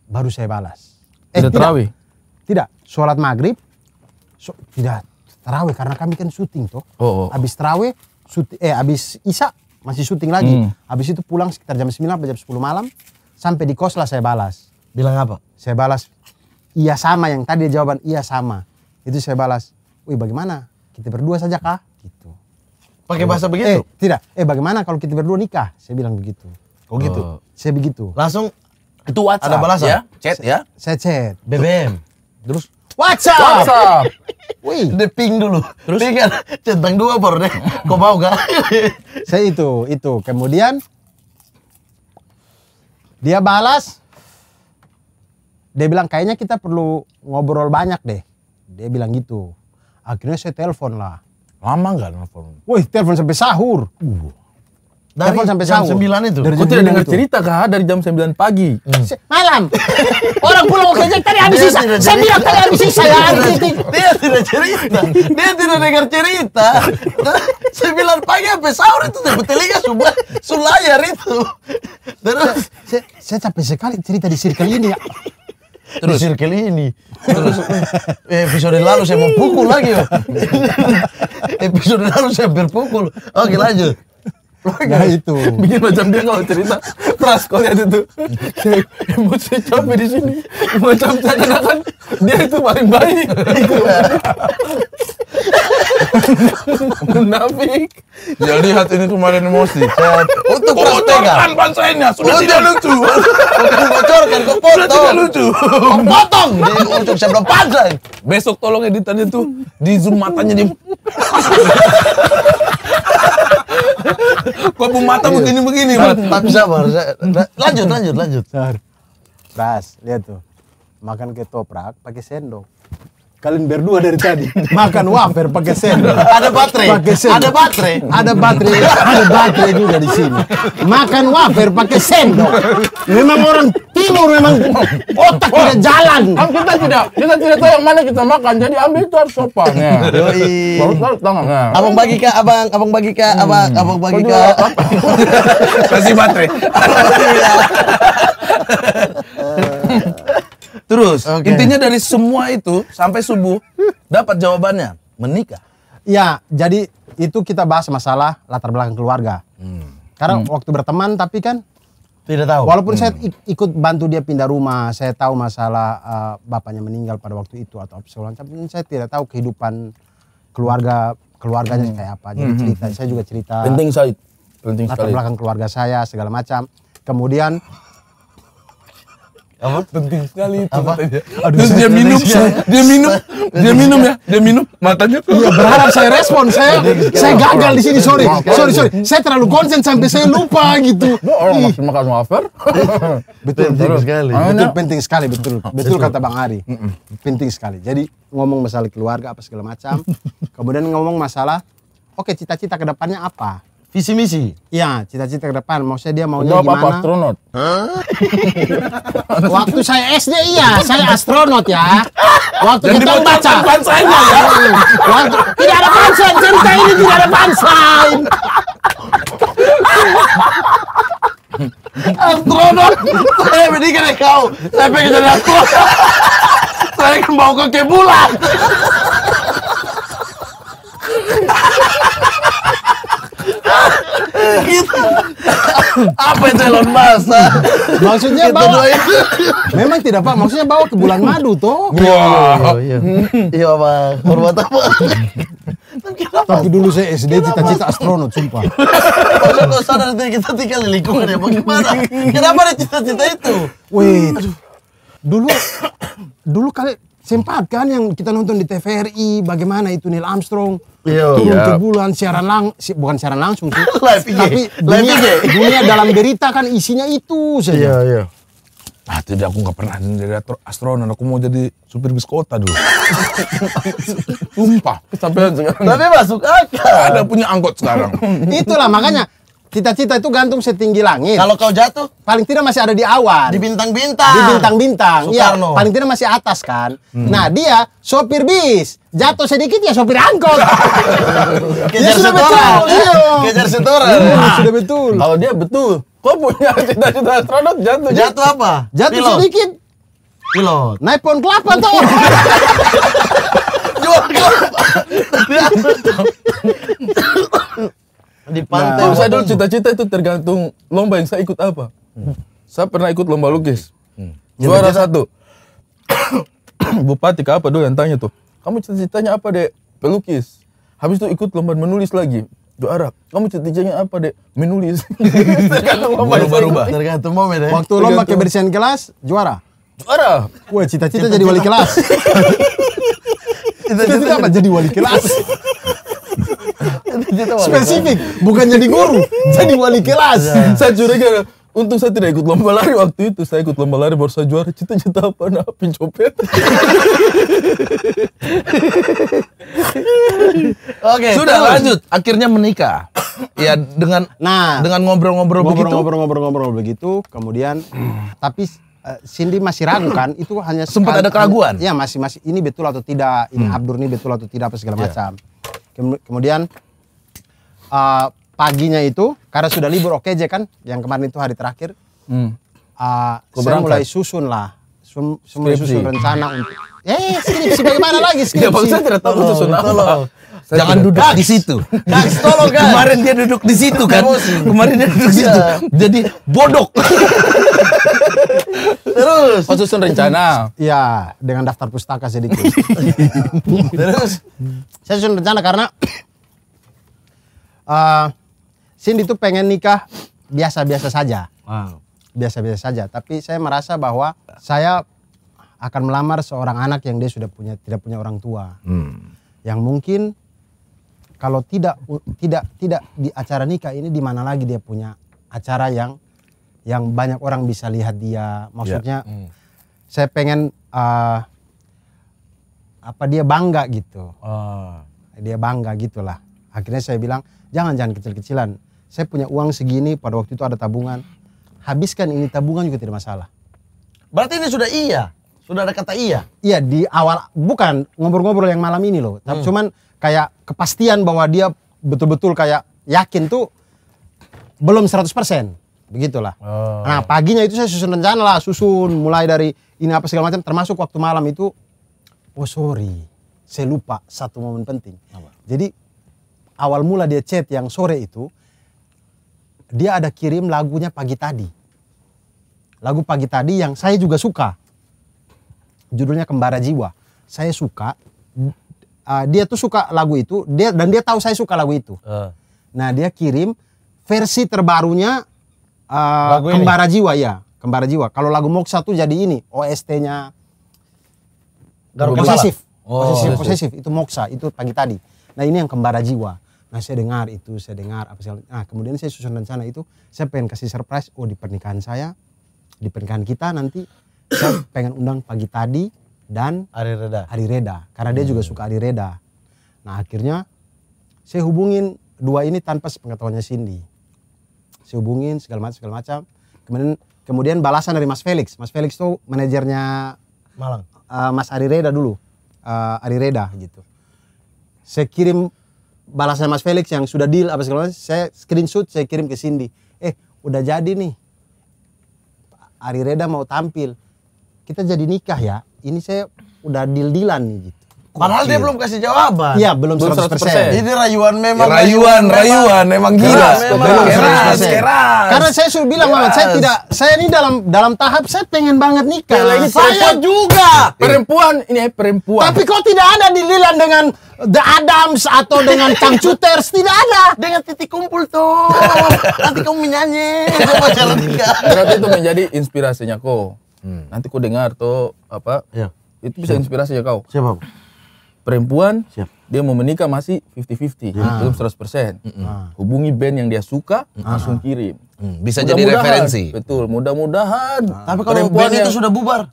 baru saya balas. Eh, tidak terawih? Tidak, sholat maghrib. So, tidak terawih karena kami kan syuting tuh. Oh, oh. Habis terawih, syuting, eh abis isya masih syuting lagi. Hmm. Habis itu pulang sekitar jam 9 sampai jam 10 malam sampai di kos lah saya balas. Bilang apa? Saya balas, iya sama yang tadi jawaban, iya sama. Itu saya balas, wih bagaimana? Kita berdua saja kah? Gitu. Pakai bahasa eh, begitu? Eh, tidak. Eh bagaimana kalau kita berdua nikah? Saya bilang begitu. Oh gitu. Uh, saya begitu. Langsung itu WhatsApp. Ada balasan ya? Chat ya? Saya chat. BBM. Terus WhatsApp. WhatsApp. Wih. Dia ping dulu. Terus? Ping kan centang dua baru deh. Kau mau gak? saya itu, itu. Kemudian dia balas. Dia bilang kayaknya kita perlu ngobrol banyak deh. Dia bilang gitu. Akhirnya saya telepon lah. Lama nggak nelfon. Woi, telepon sampai sahur. Uh dari Telepon sampai jam sahur. 9 itu. Dari Kau tidak dengar cerita kah dari jam 9 pagi? Hmm. Malam. Orang pulang mau kerja tadi habis sisa. Saya bilang tadi habis sisa ya. Dia tidak cerita. Dia tidak dengar cerita. Sembilan pagi sampai sahur itu telinga sudah sulayar itu. Terus saya, saya capek sekali cerita di circle ini ya. Terus di circle ini. Terus episode lalu saya mau pukul lagi. Ya. episode lalu saya berpukul. Oke lanjut. Nah itu. Bikin macam dia kalau cerita Pras kalau lihat itu. Emosi capek di sini. Macam cerita kan, dia itu paling baik. Munafik. Ya lihat ini kemarin emosi. Untuk oh, bocorkan pansainya sudah oh, oh, Udah tidak lucu. Untuk bocorkan kau potong. Sudah tidak lucu. Kau potong di ujung siapa pansain. Besok tolong editannya tuh di zoom matanya di. Gua bu mata iya. begini-begini, Mat. Tapi sabar. Lanjut, lanjut, lanjut. Ras, lihat tuh. Makan ketoprak pakai sendok. Kalian berdua dari tadi makan wafer pakai sendok. Ada baterai. Pakai sendok. Ada baterai. Ada baterai. Ada baterai juga di sini. Makan wafer pakai sendok. Memang orang timur memang otak tidak jalan. Kita tidak kita tidak tahu yang mana kita makan. Jadi ambil itu harus sopan ya. Yoi. Baru tangan. Abang bagi kak abang, abang bagi kak abang, abang bagi kak Kasih baterai. Terus okay. intinya dari semua itu sampai subuh dapat jawabannya menikah. Ya, jadi itu kita bahas masalah latar belakang keluarga. Hmm. Karena hmm. waktu berteman tapi kan tidak tahu. Walaupun hmm. saya ikut bantu dia pindah rumah, saya tahu masalah uh, bapaknya meninggal pada waktu itu atau apa tapi saya tidak tahu kehidupan keluarga keluarganya hmm. kayak apa. Jadi hmm. hmm cerita hmm. saya juga cerita. Penting saya penting latar belakang keluarga saya segala macam. Kemudian apa penting sekali itu apa? matanya Aduh, terus dia minum ya. dia minum dia minum ya dia minum matanya tuh ya, berharap saya respon saya saya gagal di sini sorry sorry sorry saya terlalu konsen sampai saya lupa gitu Oh, orang masih makan wafer betul penting sekali betul penting sekali betul betul kata bang Ari penting sekali jadi ngomong masalah keluarga apa segala macam kemudian ngomong masalah oke cita-cita kedepannya apa visi misi ya cita-cita ke depan maksudnya dia maunya Udah, gimana apa, astronot waktu saya SD iya saya astronot ya waktu Dan kita baca pansanya ya waktu, tidak ada pansan cerita ini tidak ada pansan astronot saya ke kau saya pengen jadi astronot saya kembali mau ke bulan Apa itu Elon Musk? Maksudnya bawa, Memang tidak Pak, maksudnya bawa ke bulan madu toh. Wah. Iya, iya. Iya, iya, Pak. Hormat apa? Tapi dulu saya SD cita-cita astronot, sumpah. Maksudnya sadar itu kita tinggal di lingkungan ya, bagaimana? Kenapa ada cita-cita itu? Wih, dulu, dulu kali sempat kan yang kita nonton di TVRI bagaimana itu Neil Armstrong Yo, iya. turun yeah. ke bulan siaran lang bukan siaran langsung sih tapi dunia, dunia dalam berita kan isinya itu saja. Iya, iya. Ah, tidak aku nggak pernah jadi astronot aku mau jadi supir bis kota dulu. Sumpah, sampai sekarang. Tapi masuk akal. Ada punya angkot sekarang. Itulah makanya Cita-cita itu gantung setinggi langit. Kalau kau jatuh, paling tidak masih ada di awan. Di bintang-bintang. Di bintang-bintang. Iya, paling tidak masih atas kan. Hmm. Nah, dia sopir bis. Jatuh sedikit ya sopir angkot. Iya, Kejar ya, sudah betul. Iya. Kejar setoran. Ya, sudah betul. Kalau dia betul. kau punya cita-cita astronot jatuh? Jatuh apa? Jatuh Pilot. sedikit. Pilot. Naik pohon kelapa tuh. Jual kelapa di pantai. Nah, saya dulu cita-cita itu tergantung lomba yang saya ikut apa. Hmm. Saya pernah ikut lomba lukis. Hmm. Juara ya, satu. Bupati ke apa dulu yang tanya tuh. Kamu cita-citanya apa dek? Pelukis. Habis itu ikut lomba menulis lagi. Juara. Kamu cita-citanya apa dek? Menulis. tergantung lomba berubah. Tergantung momen ya. Waktu lomba kebersihan kelas, juara. Juara. Wah cita-cita jadi wali kelas. Cita-cita apa? Jadi wali kelas. Spesifik, bukan jadi guru, jadi wali kelas. Iya. saya curiga untuk saya tidak ikut lomba lari waktu itu. Saya ikut lomba lari baru saya juara. Cita-cita apa? Nah, pencopet. Oke, sudah terus. lanjut. Akhirnya menikah. ya dengan nah dengan ngobrol-ngobrol begitu. Ngobrol-ngobrol-ngobrol begitu. Kemudian tapi eh, Cindy masih ragu kan? Itu hanya sempat ada keraguan. ya masih masih ini betul atau tidak? Ini hmm. Abdur ini betul atau tidak apa segala yeah. macam. Kemudian uh, paginya itu karena sudah libur oke aja kan yang kemarin itu hari terakhir hmm. uh, saya berangkat. mulai susun lah sum, susun rencana untuk eh skripsi bagaimana lagi iya, skripsi ya bang saya tidak tahu tolong, susun apa Saya Jangan tidak. duduk Dax. di situ. Dax, tolong kan. Kemarin dia duduk di situ kan. Kemarin dia duduk di situ. Iya. Jadi bodok. Terus. Oh, susun rencana. Iya, dengan daftar pustaka sedikit. Terus. Saya susun rencana karena uh, Cindy tuh pengen nikah biasa-biasa saja. biasa Biasa-biasa saja. Tapi saya merasa bahwa saya akan melamar seorang anak yang dia sudah punya tidak punya orang tua. Hmm. Yang mungkin kalau tidak tidak tidak di acara nikah ini di mana lagi dia punya acara yang yang banyak orang bisa lihat dia. Maksudnya yeah. Hmm. saya pengen uh, apa dia bangga gitu. Oh. Dia bangga gitulah. Akhirnya saya bilang Jangan jangan kecil-kecilan. Saya punya uang segini pada waktu itu ada tabungan. Habiskan ini tabungan juga tidak masalah. Berarti ini sudah iya, sudah ada kata iya. Iya di awal bukan ngobrol-ngobrol yang malam ini loh. Hmm. Cuman kayak kepastian bahwa dia betul-betul kayak yakin tuh belum 100% begitulah. Oh. Nah paginya itu saya susun rencana lah, susun mulai dari ini apa segala macam, termasuk waktu malam itu. Oh sorry, saya lupa satu momen penting. Apa? Jadi awal mula dia chat yang sore itu dia ada kirim lagunya pagi tadi. Lagu pagi tadi yang saya juga suka. Judulnya Kembara Jiwa. Saya suka. Uh, dia tuh suka lagu itu. Dia dan dia tahu saya suka lagu itu. Uh. Nah dia kirim versi terbarunya uh, Kembara ini? Jiwa ya. Kembara Jiwa. Kalau lagu Moksa tuh jadi ini OST-nya posesif. Oh, posesif, posesif itu Moksa itu pagi tadi. Nah ini yang Kembara Jiwa. Nah saya dengar itu, saya dengar apa sih? Nah kemudian saya susun rencana itu, saya pengen kasih surprise. Oh di pernikahan saya, di pernikahan kita nanti saya pengen undang pagi tadi dan Ari Reda. Ari Reda, karena dia juga hmm. suka Ari Reda. Nah akhirnya saya hubungin dua ini tanpa sepengetahuannya Cindy. Saya hubungin segala macam segala macam. Kemudian kemudian balasan dari Mas Felix. Mas Felix tuh manajernya Malang. Uh, Mas Ari Reda dulu, uh, Ari Reda gitu. Saya kirim balasan Mas Felix yang sudah deal apa segala macam, saya screenshot, saya kirim ke Cindy. Eh, udah jadi nih. Ari Reda mau tampil. Kita jadi nikah ya. Ini saya udah deal-dealan nih gitu. Padahal dia belum kasih jawaban. Iya, belum, belum 100%. 100%. Jadi rayuan memang ya, rayuan, rayuan, memang gila. Memang keras, keras. Karena saya sudah bilang banget, saya tidak saya ini dalam dalam tahap saya pengen banget nikah. ini saya juga. Perempuan ini ya, perempuan. Tapi kok tidak ada di Lilan dengan The Adams atau dengan Kang Cuters tidak ada dengan titik kumpul tuh nanti kamu menyanyi sama jalan tiga berarti itu menjadi inspirasinya kau hmm. nanti ku dengar tuh apa ya. itu bisa inspirasi ya kau siapa perempuan Siap. dia mau menikah masih 50-50 ya. belum 100 persen ah. hubungi band yang dia suka ah. langsung kirim hmm. bisa mudah jadi referensi betul mudah-mudahan ah. tapi kalau band itu sudah bubar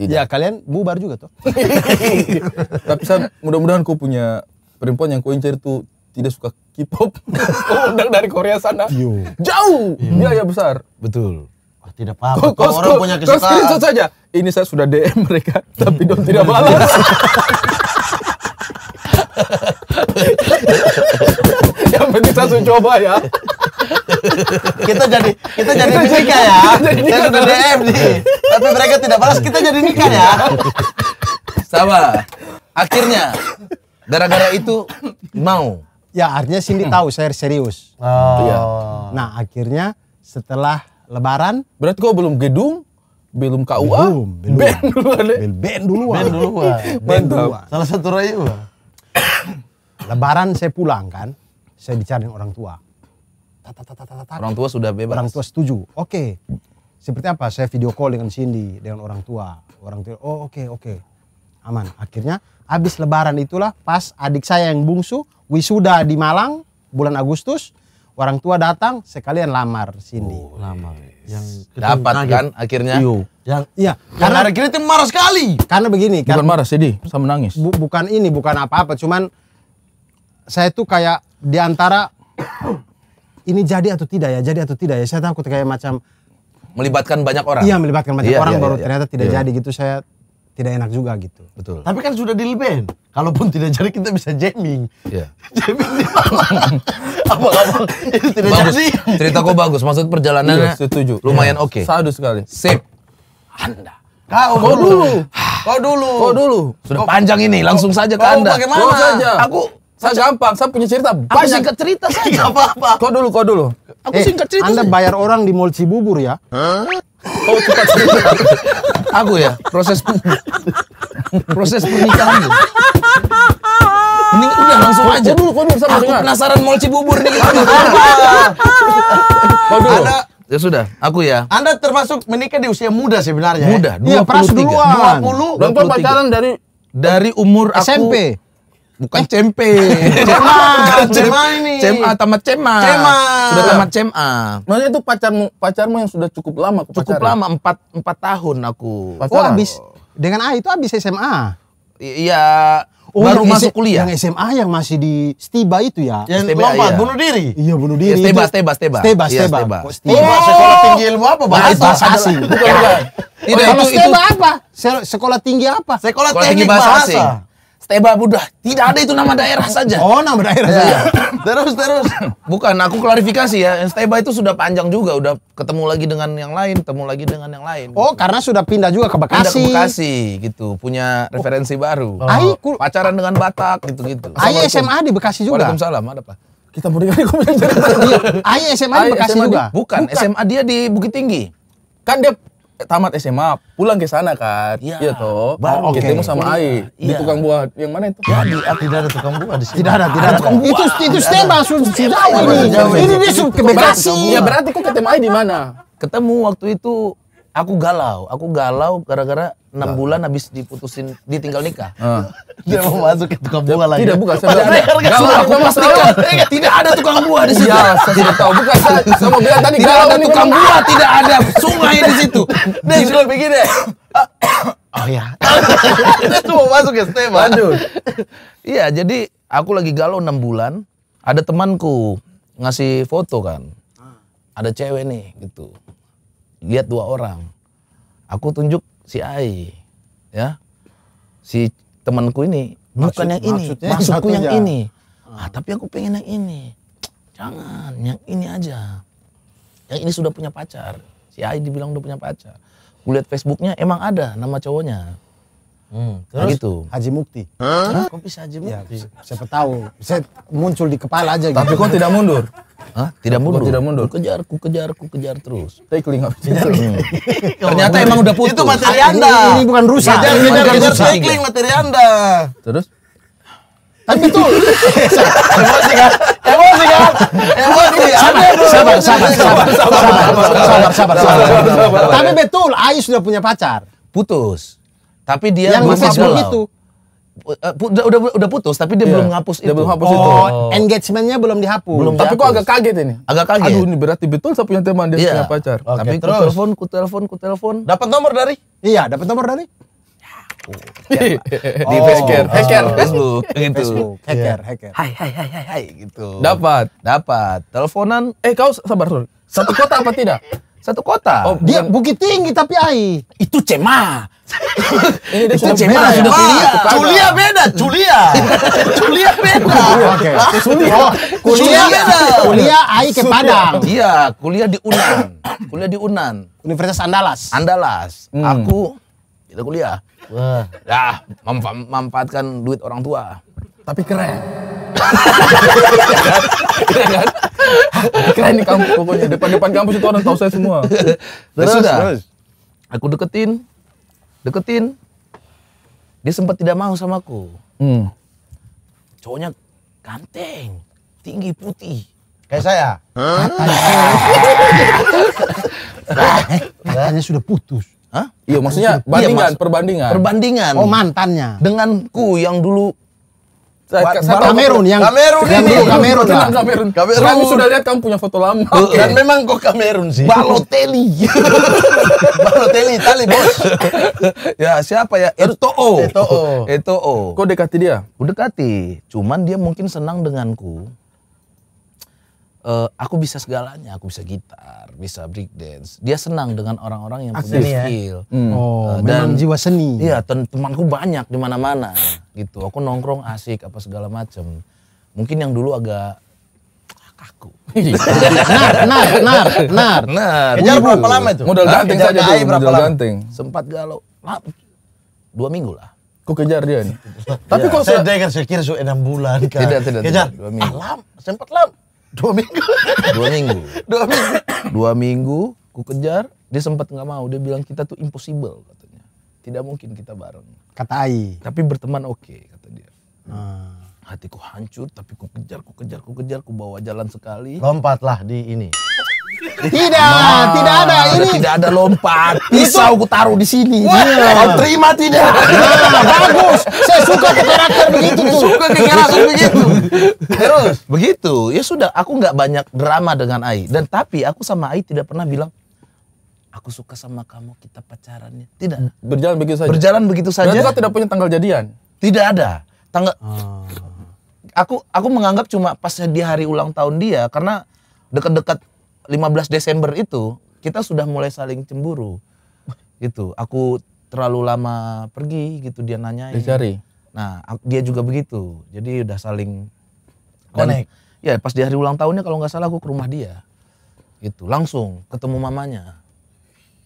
tidak. Ya kalian bubar juga tuh tapi mudah-mudahan kau punya perempuan yang kau incer itu tidak suka K-pop. kau undang dari Korea sana. Jauh. Biaya besar. Betul. Tidak apa-apa. Kok orang punya kesukaan. Kau screenshot saja. Ini saya sudah DM mereka, tapi Don tidak balas. Yang penting sudah coba ya. kita jadi kita jadi kita nikah ya. Kita sudah DM nih. Tapi mereka tidak balas, kita jadi nikah ya. Sama. Akhirnya gara-gara itu mau. Ya artinya Cindy tahu saya serius. Oh. Nah akhirnya setelah Lebaran. berarti kau belum gedung, belum KUA, belum, belum. band duluan. Band duluan. Band duluan. band duluan. Salah satu rayu. Lebaran saya pulang kan, saya bicara dengan orang tua. Orang tua sudah bebas. Orang tua setuju. Oke. Okay. Seperti apa? Saya video call dengan Cindy, dengan orang tua. Orang tua, oh oke okay, oke. Okay. Aman. Akhirnya habis lebaran itulah pas adik saya yang bungsu wisuda di Malang bulan Agustus orang tua datang sekalian lamar sini. Oh, iya. lamar. Yang dapat kan kan akhirnya. Iyo. Yang iya, karena, yang akhirnya tim marah sekali. Karena begini, bukan kan, marah sedih, sama nangis. Bu, bukan ini, bukan apa-apa, cuman saya tuh kayak di antara ini jadi atau tidak ya, jadi atau tidak ya. Saya takut kayak macam melibatkan banyak orang. Iya, melibatkan banyak iya, orang iya, baru iya, iya. ternyata tidak iya. jadi gitu saya tidak enak juga gitu. Betul. Tapi kan sudah di band. Kalaupun tidak jadi kita bisa jamming. Iya. jamming di malam. Apa-apa itu tidak bagus. jadi. Cerita kau bagus. Maksud perjalanannya iya, setuju. lumayan iya. oke. Okay. Sadu sekali. Sip. Anda. Kau, kau dulu. Kau dulu. Kau dulu. Sudah kau, panjang ini, langsung kau, saja ke kau Anda. Bagaimana? Kau saja. Aku saya gampang, saya punya cerita Aku singkat cerita saja. Gak apa-apa. Kau dulu, kau dulu. Aku eh, singkat cerita Anda saja. bayar orang di Mall Cibubur ya? Hah? Oh cepat Aku ya proses proses pernikahan. Ini udah langsung aja dulu. dulu sama Aku penasaran mau cibubur nih. Ada ya sudah, aku ya. Anda termasuk menikah di usia muda sebenarnya. Ya? Muda, iya, dua puluh tiga. Dua puluh. pacaran dari dari umur SMP. aku. SMP bukan eh. CMP. CMA, CMA ini. CMA tamat CMA. CMA. Sudah tamat CMA. Maksudnya itu pacarmu pacarmu yang sudah cukup lama aku Cukup pacaran. lama 4 4 tahun aku. Pacaran. Oh, habis dengan A itu habis SMA. Iya. Oh, baru masuk kuliah. Yang SMA yang masih di Stiba itu ya. Yang Stiba, lompat iya. bunuh diri. Iya bunuh diri. Ya, Stiba, Stiba, Stiba. Stiba, iya, Stiba. Stiba. Oh, Stiba. sekolah tinggi ilmu apa bahasa? Bahasa asing. Bukan, bukan. Tidak, oh, itu, itu, apa? Sekolah tinggi apa? Sekolah, sekolah tinggi, bahasa, bahasa asing. Teba Budah. Tidak ada itu nama daerah saja. Oh, nama daerah ya. saja. terus terus. Bukan, aku klarifikasi ya. Teba itu sudah panjang juga, udah ketemu lagi dengan yang lain, ketemu lagi dengan yang lain. Oh, gitu. karena sudah pindah juga ke Bekasi. Pindah ke Bekasi gitu, punya referensi oh. baru. Oh. pacaran dengan Batak gitu-gitu. Ayah SMA di Bekasi juga. Waalaikumsalam, ada apa? Kita dengar komentar. Ayah SMA di Bekasi SMA juga. Di, bukan, bukan, SMA dia di Bukit Tinggi. Kan dia tamat SMA pulang ke sana kan iya ya, toh baru okay. ketemu sama Ai ya. di iya. tukang buah yang mana itu jadi ya, tidak ada tukang buah di sini tidak ada tidak ada tukang buah itu itu tema sudah ini ini di ke Bekasi ya berarti kok ketemu Ai di mana ketemu waktu itu aku galau, aku galau gara-gara enam bulan habis diputusin, ditinggal nikah. Ah. Dia mau masuk ke tukang buah lagi. Tidak buka, saya ada. Galau, aku pastikan tidak ada tukang buah di sini. Ya, saya tidak tahu. Bukan saya, mau bilang tadi tidak ada tukang buah, tidak ada sungai di situ. Dia sudah begini. Oh ya. Dia mau masuk ke tema. Lanjut. Iya, jadi aku lagi galau enam bulan. Ada temanku ngasih foto kan. Ada cewek nih gitu lihat dua orang. Aku tunjuk si Ai, ya, si temanku ini Maksud, bukan yang ini, maksudku yang aja. ini. Ah, tapi aku pengen yang ini. Jangan, yang ini aja. Yang ini sudah punya pacar. Si Ai dibilang udah punya pacar. Kulihat Facebooknya emang ada nama cowoknya. Hmm, terus? Nah gitu. Haji Mukti. Hah? Kok bisa Haji Mukti? Ya, siapa tahu. Bisa muncul di kepala aja gitu. Tapi kok tidak mundur? Hah? Tidak mundur. Kok tidak mundur. Ku kejar, ku kejar, ku kejar terus. Tapi kelinga hmm. Ternyata emang udah putus. Itu materi Anda. Ini, ini bukan rusak. Kejar, ini kejar, kejar, cycling materi Anda. Terus? Tapi itu emosi kan? Emosi kan? Emosi. Sabar, sabar, sabar, sabar, sabar, sabar, sabar, sabar, sabar. Tapi betul, Ayu sudah punya pacar. Putus. Tapi dia yang masih Facebook itu. Eh, udah, udah udah putus tapi dia yeah. belum ngapus dia itu. belum hapus oh, itu. Oh. engagementnya belum dihapus. Belum tapi kok agak kaget ini. Agak kaget. Aduh ini berarti betul saya punya teman dia yeah. punya pacar. Okay, tapi terus. ku telepon, ku telepon, ku telepon. Dapat nomor dari? Iya, dapat nomor dari. Oh, di Facebook, oh, hacker, oh. Facebook, gitu. hacker, iya. hacker. Hai, hai, hai, hai, hai, gitu. Dapat, dapat. Teleponan, eh kau sabar dulu. Satu kota apa tidak? Satu kota. Oh, dia bukan. Bukit Tinggi tapi AI. Itu Cema. Ini itu Cema beda, sudah kuliah. kuliah beda, Culia. Culia beda. Oke. Kuliah beda. Kuliah AI ke Padang. Iya, kuliah di Unan. kuliah di Unan. Universitas Andalas. Andalas. Hmm. Aku itu kuliah. Wah. Ya, memanfaatkan duit orang tua. Tapi keren kan? Keren nih kampus pokoknya. Depan-depan kampus itu orang tahu saya semua. Terus, ya sudah. Terus. Aku deketin. Deketin. Dia sempat tidak mau sama aku. Hmm. Cowoknya ganteng, tinggi, putih. Kayak saya? Katanya, katanya sudah putus. Hah? Iya maksudnya iya, bandingan, iya, perbandingan. Perbandingan. Oh mantannya. Denganku yang dulu Kamerun yang Kamerun yang dulu Kamerun Kamerun. Nah. Kamerun. Kami sudah lihat kamu punya foto lama. Okay. Dan memang kok Kamerun sih. Balotelli. Balotelli Tali bos. ya siapa ya? Eto'o. Eto'o. Eto'o. Kau dekati dia? kau dekati. Cuman dia mungkin senang denganku uh, aku bisa segalanya, aku bisa gitar, bisa break dance. Dia senang dengan orang-orang yang punya ya? skill. Ya? Hmm. Eh, oh, uh, dan jiwa seni. Iya, temanku banyak di mana-mana gitu. Aku nongkrong asik apa segala macam. Mungkin yang dulu agak kaku. nar, nar, nar, nar. Nar. Kejar berapa lama itu? Modal ganteng saja berapa lama? ganteng. Sempat galau. Nah, dua minggu lah. Kok kejar dia nih? Tapi iya. kok saya dengar saya kira sudah enam bulan kan. Tidak, tidak. Kejar. Dua minggu. Ah, lam, sempat lam dua minggu dua minggu dua minggu dua minggu ku kejar dia sempat nggak mau dia bilang kita tuh impossible katanya tidak mungkin kita bareng kata Ai tapi berteman oke okay, kata dia hmm. hatiku hancur tapi ku kejar ku kejar ku kejar ku bawa jalan sekali lompatlah di ini tidak, nah, tidak ada ini. Tidak ada lompat. Pisau aku taruh di sini. Wah, Oh, terima tidak? Nah. nah, bagus. Saya suka ke karakter begitu tuh. Suka ke karakter begitu. Terus begitu. Ya sudah, aku nggak banyak drama dengan Ai dan tapi aku sama Ai tidak pernah bilang aku suka sama kamu kita pacarannya. Tidak. Berjalan begitu saja. Berjalan begitu saja. Dan tidak punya tanggal jadian. Tidak ada. Tanggal hmm. Ah. Aku aku menganggap cuma pas di hari ulang tahun dia karena dekat-dekat 15 Desember itu kita sudah mulai saling cemburu. Gitu. Aku terlalu lama pergi gitu dia nanya. Dicari. Nah, dia juga begitu. Jadi udah saling konek. Ya, pas di hari ulang tahunnya kalau nggak salah aku ke rumah dia. Gitu, langsung ketemu mamanya.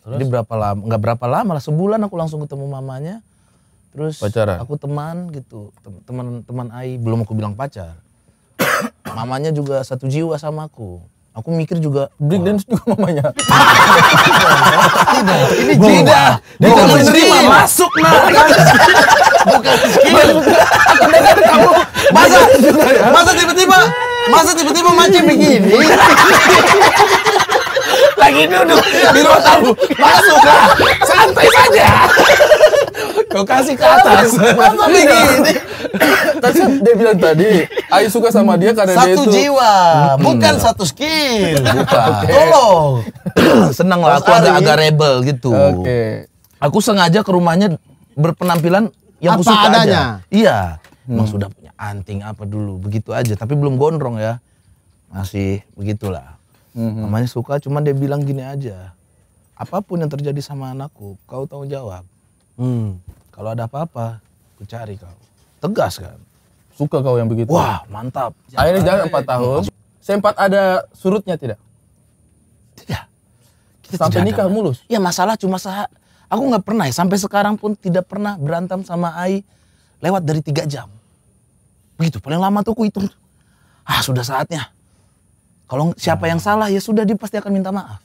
Terus? Jadi berapa lama? Nggak berapa lama lah, sebulan aku langsung ketemu mamanya. Terus Pacaran. aku teman gitu, teman-teman Ai belum aku bilang pacar. mamanya juga satu jiwa sama aku. Aku mikir juga break dance juga mamanya. tidak, ini tidak. Dia menerima masuk nah. Bukan skill. Aku dengar kamu masa masa tiba-tiba masa tiba-tiba macam begini. lagi duduk di ruang tamu masuklah santai saja kau kasih ke atas masa begini iya. tadi kan dia bilang tadi Ayu suka sama dia karena satu dia itu satu jiwa bukan satu skill bukan tolong senang lah aku agak, agak rebel gitu oke okay. aku sengaja ke rumahnya berpenampilan yang apa aja. iya hmm. emang sudah punya anting apa dulu begitu aja tapi belum gondrong ya masih begitulah Mm-hmm. Mamanya suka, cuma dia bilang gini aja. Apapun yang terjadi sama anakku, kau tanggung jawab. Mm. Kalau ada apa-apa, ku cari kau. Tegas kan? Suka kau yang begitu. Wah, mantap. Akhirnya jalan 4 tahun. Sempat ada surutnya tidak? Tidak. Kita sampai tidak nikah ada. mulus. Ya masalah cuma sah aku gak pernah ya sampai sekarang pun tidak pernah berantem sama Ai lewat dari tiga jam. Begitu paling lama tuh aku hitung. Ah sudah saatnya kalau siapa yang salah ya sudah dia pasti akan minta maaf.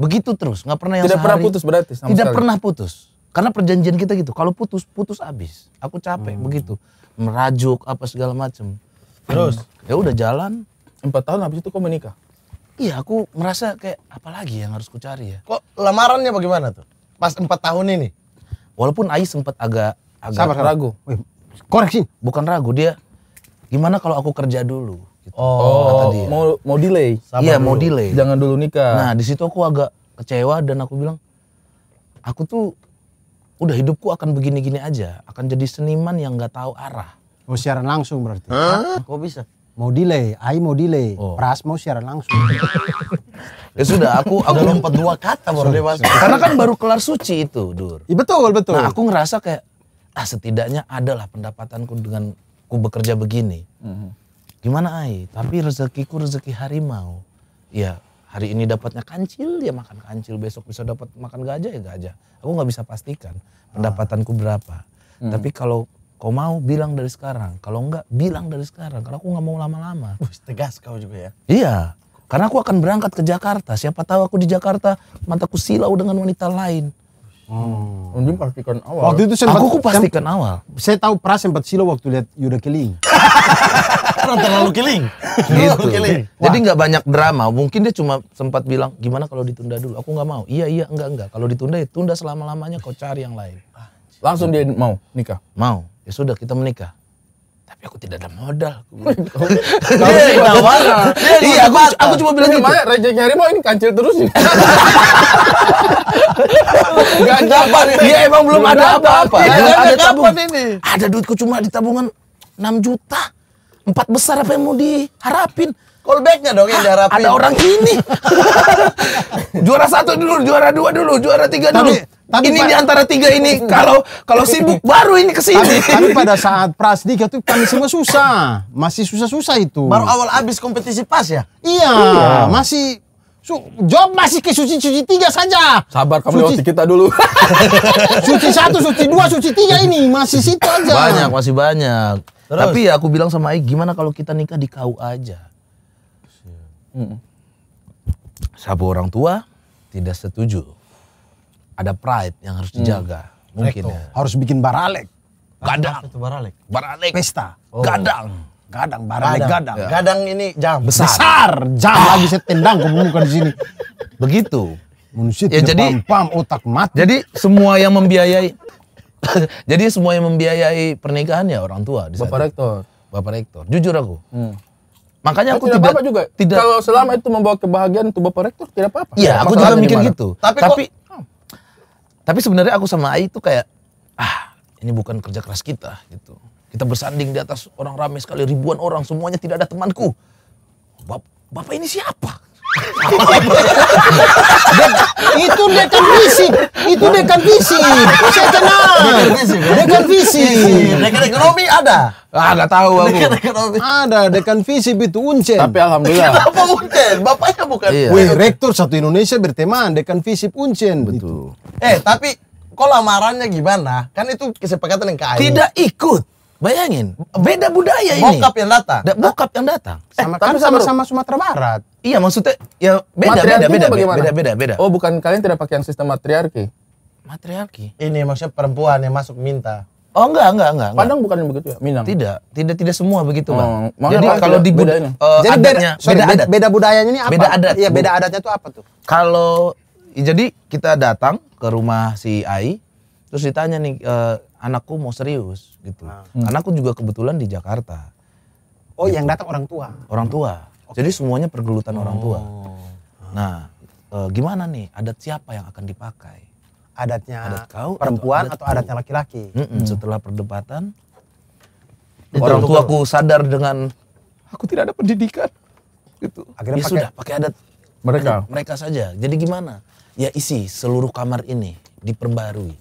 Begitu terus, nggak pernah yang Tidak sehari, pernah putus berarti sama Tidak sekali. pernah putus. Karena perjanjian kita gitu. Kalau putus, putus abis. Aku capek hmm. begitu. Merajuk apa segala macam. Terus? Hmm. Ya udah jalan. Empat tahun habis itu kok menikah? Iya, aku merasa kayak apa lagi yang harus kucari ya. Kok lamarannya bagaimana tuh? Pas empat tahun ini? Walaupun Ais sempat agak agak Sabar, ragu. Wih, koreksi. Bukan ragu, dia gimana kalau aku kerja dulu? Oh, kata oh, dia. Mau mau delay. Sabar iya, dulu. mau delay. Jangan dulu nikah. Nah, di situ aku agak kecewa dan aku bilang aku tuh udah hidupku akan begini-gini aja, akan jadi seniman yang nggak tahu arah. Mau oh, siaran langsung berarti? Hah? Kok bisa? Mau delay, Ai mau delay, oh. Pras mau siaran langsung. ya sudah, aku aku lompat dua kata baru bebas. Karena kan baru kelar suci itu, Dur. Ya, betul, betul. Nah, aku ngerasa kayak ah setidaknya adalah pendapatanku dengan ku bekerja begini. Mm -hmm gimana ai tapi rezekiku rezeki harimau ya hari ini dapatnya kancil ya makan kancil besok bisa dapat makan gajah ya gajah aku nggak bisa pastikan pendapatanku berapa hmm. tapi kalau kau mau bilang dari sekarang kalau enggak bilang dari sekarang karena aku nggak mau lama-lama tegas kau juga ya iya karena aku akan berangkat ke Jakarta siapa tahu aku di Jakarta mataku silau dengan wanita lain Oh. Hmm. Undin pastikan awal. Waktu itu sempat, aku, aku pastikan sempat, awal. Saya tahu Pras sempat silau waktu lihat Yuda Keling. Orang terlalu killing. gitu. Jadi nggak banyak drama. Mungkin dia cuma sempat bilang, gimana kalau ditunda dulu? Aku nggak mau. Iya iya enggak enggak. Kalau ditunda ya tunda selama lamanya. Kau cari yang lain. Langsung dia mau nikah. Mau. Ya sudah kita menikah tapi aku tidak ada modal. Kalau sih Iya, aku, aku cuma bilang gimana gitu. hari mau ini kancil terus sih. Gak dapat. Iya emang belum ada apa-apa. Belum ada iya, tabungan. Ada duitku cuma di tabungan 6 juta. Empat besar apa yang mau diharapin? Callbacknya dong yang diharapin. Ada orang ini. juara satu dulu, juara dua dulu, juara tiga dulu. Tapi, tapi ini di antara tiga ini kalau kalau sibuk baru ini kesini. Tapi, tapi pada saat Prasdika itu kami semua susah, masih susah-susah itu. Baru awal habis kompetisi pas ya? Iya, iya. masih Su job masih ke suci suci tiga saja. Sabar kamu suci. kita dulu. suci satu, suci dua, suci tiga ini masih situ aja. Banyak, masih banyak. Terus? Tapi ya aku bilang sama Aik, gimana kalau kita nikah di KU aja? Hmm. Sabu orang tua tidak setuju. Ada pride yang harus mm. dijaga. Hmm. Mungkin Rekto. ya. Harus bikin baralek. Gadang. Itu baralek. Baralek. Pesta. Oh. Gadang. Gadang, baralek gadang. Gadang, ya. gadang ini jam besar. Besar, jam ah. lagi saya tendang ke muka di sini. Begitu. Manusia ya, jadi pam, pam otak mati. Jadi semua yang membiayai Jadi semua yang membiayai pernikahannya orang tua. Di Bapak Rektor. Bapak Rektor. Jujur aku. Hmm. Makanya eh, aku tidak, tidak apa juga. Tidak. Kalau selama itu membawa kebahagiaan untuk Bapak Rektor tidak apa-apa. Iya, aku juga mikir gitu. Tapi tapi, kok, tapi sebenarnya aku sama Ai itu kayak ah, ini bukan kerja keras kita gitu. Kita bersanding di atas orang ramai sekali ribuan orang semuanya tidak ada temanku. Bap Bapak ini siapa? itu dekan visi itu dekan visi saya kenal dekan visi dekan ekonomi ada ah nggak tahu aku dekan ekonomi ada dekan visi itu uncen tapi alhamdulillah apa uncen bapaknya bukan iya. Wih, rektor satu Indonesia berteman dekan visi uncen betul eh tapi kok lamarannya gimana kan itu kesepakatan yang kaya tidak ikut Bayangin, beda budaya ini. Bokap yang datang. Da, bokap yang datang. Eh, kan sama kan sama-sama Sumatera Barat. Iya maksudnya ya beda beda beda, bagaimana? beda beda beda. Oh bukan kalian tidak pakai yang sistem matriarki? Matriarki. Ini maksudnya perempuan yang masuk minta. Oh enggak, enggak, enggak. enggak. Padang bukan begitu ya? Minang. Tidak, tidak tidak semua begitu, Bang. Oh, jadi kalau di ini. Uh, jadi adatnya, beda, sorry, beda, adat. beda budayanya ini apa? Beda adat. Iya, beda adatnya tuh apa tuh? Kalau jadi kita datang ke rumah si Ai, terus ditanya nih e, anakku mau serius gitu. Hmm. Ah. Karena juga kebetulan di Jakarta. Oh, gitu. yang datang orang tua. Orang tua. Jadi semuanya pergelutan oh. orang tua. Oh. Nah, e, gimana nih adat siapa yang akan dipakai? Adatnya adat kau perempuan atau, adat atau adatnya laki-laki? Mm -mm. Setelah perdebatan, Itu orang ku sadar dengan aku tidak ada pendidikan. Gitu. Akhirnya ya pakai, sudah pakai adat mereka. Adat mereka saja. Jadi gimana? Ya isi seluruh kamar ini diperbarui.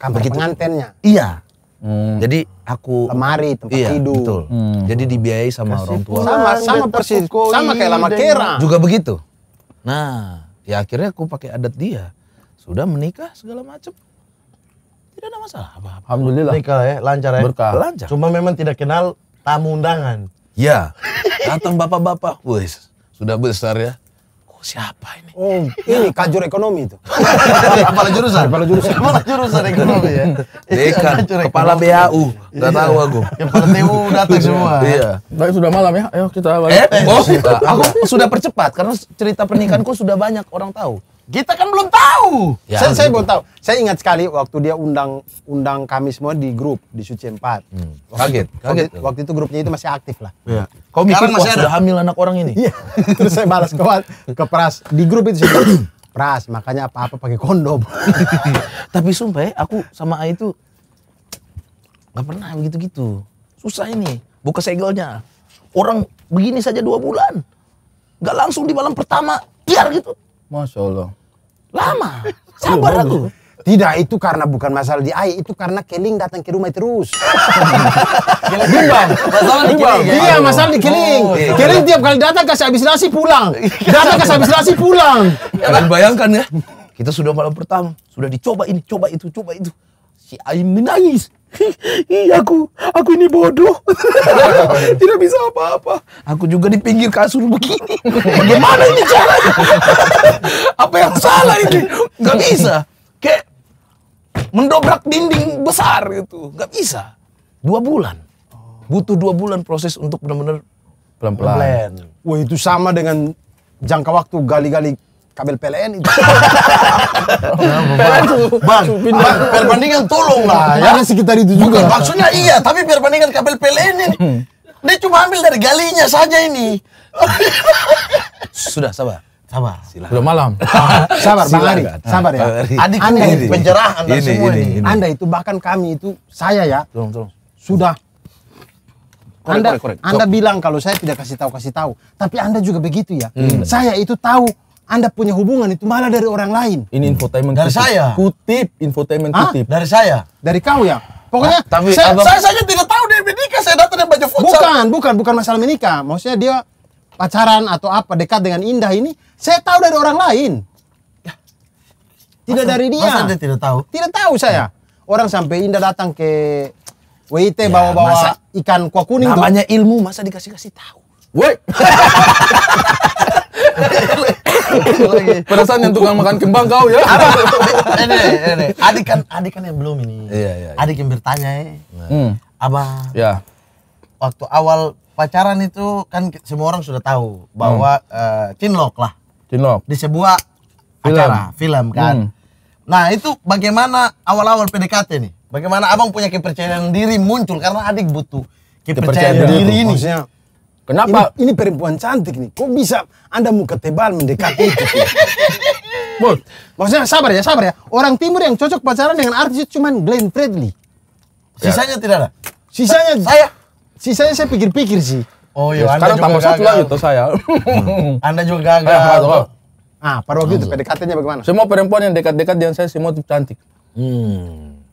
Kamar Begitu. pengantennya. Iya, Hmm. Jadi aku lemari tempat iya, tidur. Betul. Hmm. Jadi dibiayai sama Kasih orang tua. Sama sama persis sama kayak lama kera. Juga begitu. Nah, ya akhirnya aku pakai adat dia. Sudah menikah segala macam. Tidak ada masalah apa-apa. Alhamdulillah. Nikah ya, lancar ya. Berkah. Lancar. Cuma memang tidak kenal tamu undangan. Ya. Datang bapak-bapak, wes sudah besar ya siapa ini? Oh, ini kajur ekonomi itu. kepala jurusan. Kepala jurusan. Kepala jurusan ekonomi ya. Dekan, iya, kepala BAU. Enggak iya. tahu aku. Kepala TU datang iya. semua. Iya. Baik sudah malam ya. Ayo kita balik. Eh, eh oh, aku sudah percepat karena cerita pernikahanku sudah banyak orang tahu. Kita kan belum tahu. Ya, saya, saya gitu. belum tahu. Saya ingat sekali waktu dia undang undang kami semua di grup di Suci Empat. Hmm. Waktu kaget, kaget. Waktu, itu grupnya itu masih aktif lah. Ya. Kau mikir masih ada. hamil anak orang ini? Iya. Terus saya balas ke ke Pras di grup itu sih. Pras, makanya apa-apa pakai kondom. Tapi sumpah ya, aku sama A itu nggak pernah begitu-gitu. Susah ini, buka segelnya. Orang begini saja dua bulan. Gak langsung di malam pertama, biar gitu Masya Allah. Lama. Sabar aku. Tidak, itu karena bukan masalah di air, itu karena Keling datang ke rumah terus. Bimbang. Masalah di Keling. Ya? Iya, masalah di Keling. Oh, iya, iya. keling tiap kali datang kasih habis nasi pulang. Datang kasih habis nasi pulang. Iya Kalian bayangkan ya, kita sudah malam pertama, sudah dicoba ini, coba itu, coba itu si Aim menangis Ih, aku aku ini bodoh. Tidak bisa apa-apa. Aku juga di pinggir kasur begini. Bagaimana ini caranya? apa yang salah ini? Gak bisa. Kayak mendobrak dinding besar gitu. Gak bisa. Dua bulan. Butuh dua bulan proses untuk benar-benar pelan-pelan. Wah itu sama dengan jangka waktu gali-gali kabel PLN itu. Nah, bang, bang, perbandingan tolong lah ya. Ada sekitar itu juga. Bukan, maksudnya iya, tapi perbandingan kabel PLN ini. Hmm. Dia cuma ambil dari galinya saja ini. Sudah, sabar. Sabar. Silahkan. malam. sabar, Bang Ari. Sabar ya. Adik Anda ini, pencerahan ini, semua ini, ini. Anda itu bahkan kami itu, saya ya. Tolong, tolong. Sudah korek, anda, korek, korek. Anda bilang kalau saya tidak kasih tahu kasih tahu, tapi Anda juga begitu ya. Hmm. Saya itu tahu anda punya hubungan itu malah dari orang lain. Ini infotainment dari saya. Kutip infotainment Hah? kutip. Dari saya. Dari kau ya. Pokoknya nah, tapi saya, abang... saya kan tidak tahu dia menikah. Saya datang dan baca futsal. Bukan, bukan, bukan masalah menikah. Maksudnya dia pacaran atau apa dekat dengan Indah ini, saya tahu dari orang lain. Tidak masa, dari dia. Masa dia tidak tahu? Tidak tahu saya. Hmm. Orang sampai Indah datang ke WIT ya, bawa-bawa ikan kuah kuning namanya tuh. ilmu masa dikasih-kasih tahu. Woi. Perasaan yang tukang makan kembang kau ya. ini, ini. Adik kan, adik kan yang belum ini. Iya, iya. iya. Adik yang bertanya ya. Hmm. Abah. Ya. Waktu awal pacaran itu kan semua orang sudah tahu bahwa hmm. Eh, cinlok lah. Cinlok. Di sebuah acara film kan. Hmm. Nah itu bagaimana awal-awal PDKT nih? Bagaimana abang punya kepercayaan diri muncul karena adik butuh kepercayaan, diri, ini? Kenapa? Ini, ini perempuan cantik nih. Kok bisa Anda muka tebal mendekati itu? Bos, maksudnya sabar ya, sabar ya. Orang timur yang cocok pacaran dengan artis itu cuma Glenn Fredly. Ya. Sisanya ya. tidak ada. Sisanya saya sisanya saya pikir-pikir sih. Oh iya, ya, sekarang tambah satu lagi tuh saya. anda juga gagal. Ayah, eh, apa? Ah, pada waktu itu hmm. pdkt bagaimana? Semua perempuan yang dekat-dekat dengan saya semua itu cantik. Hmm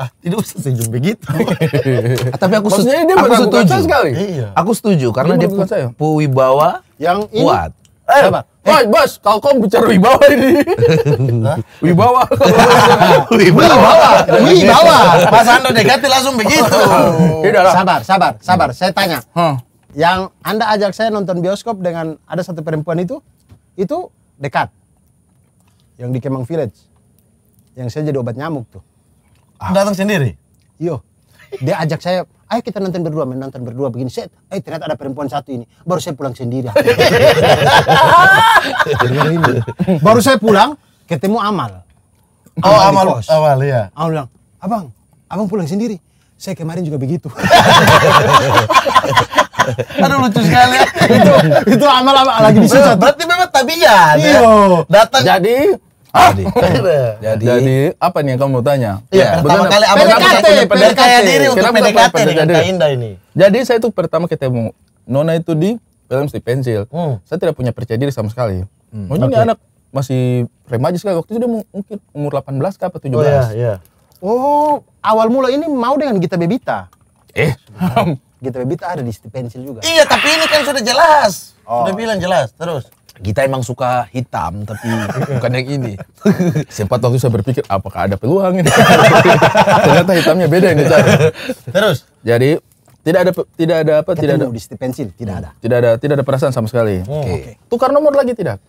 ah tidak usah senyum begitu. Tapi aku Maksudnya dia aku setuju sekali. Iya. Aku setuju karena dia, dia saya. bawa yang ini. kuat. Eh, Apa? Eh. Woy, bos, kalau kau bicara wibawa ini. wibawa. wibawa. Wibawa. Mas Ando dekati langsung begitu. sabar, sabar, sabar. Saya tanya. Huh. Yang Anda ajak saya nonton bioskop dengan ada satu perempuan itu, itu dekat. Yang di Kemang Village. Yang saya jadi obat nyamuk tuh. Datang sendiri? Yo, iya. dia ajak saya, ayo kita nonton berdua, main nonton berdua begini. Set, eh ternyata ada perempuan satu ini. Baru saya pulang sendiri. Baru saya pulang, ketemu Amal. Oh Amal, Kos. Amal ya. Amal bilang, abang, abang pulang sendiri. Saya kemarin juga begitu. Aduh lucu sekali. itu itu amal, amal lagi di situ. Berarti memang tabiat. Ya? Iya. Datang. Jadi Ah, jadi, jadi, jadi apa nih yang kamu tanya? Iya, ya, pertama kali apa PDKT, PDKT, diri untuk Kenapa PDKT dengan Indah ini. Jadi saya itu pertama ketemu Nona itu di film Steve pensil. Hmm. Saya tidak punya percaya diri sama sekali. Hmm. okay. ini anak masih remaja sekali. Waktu itu dia mungkin umur 18 ke apa 17. Oh, iya, iya. oh awal mula ini mau dengan Gita Bebita. Eh. Gita Bebita ada di pensil juga. Iya, tapi ini kan sudah jelas. Oh. Sudah bilang jelas. Terus kita emang suka hitam tapi bukan yang ini. Sempat waktu saya berpikir apakah ada peluang ini. Ternyata hitamnya beda ini Terus jadi tidak ada tidak ada apa Ketemu tidak ada di pensil tidak ada. Tidak ada tidak ada perasaan sama sekali. Oh, Oke. Okay. Tukar nomor lagi tidak.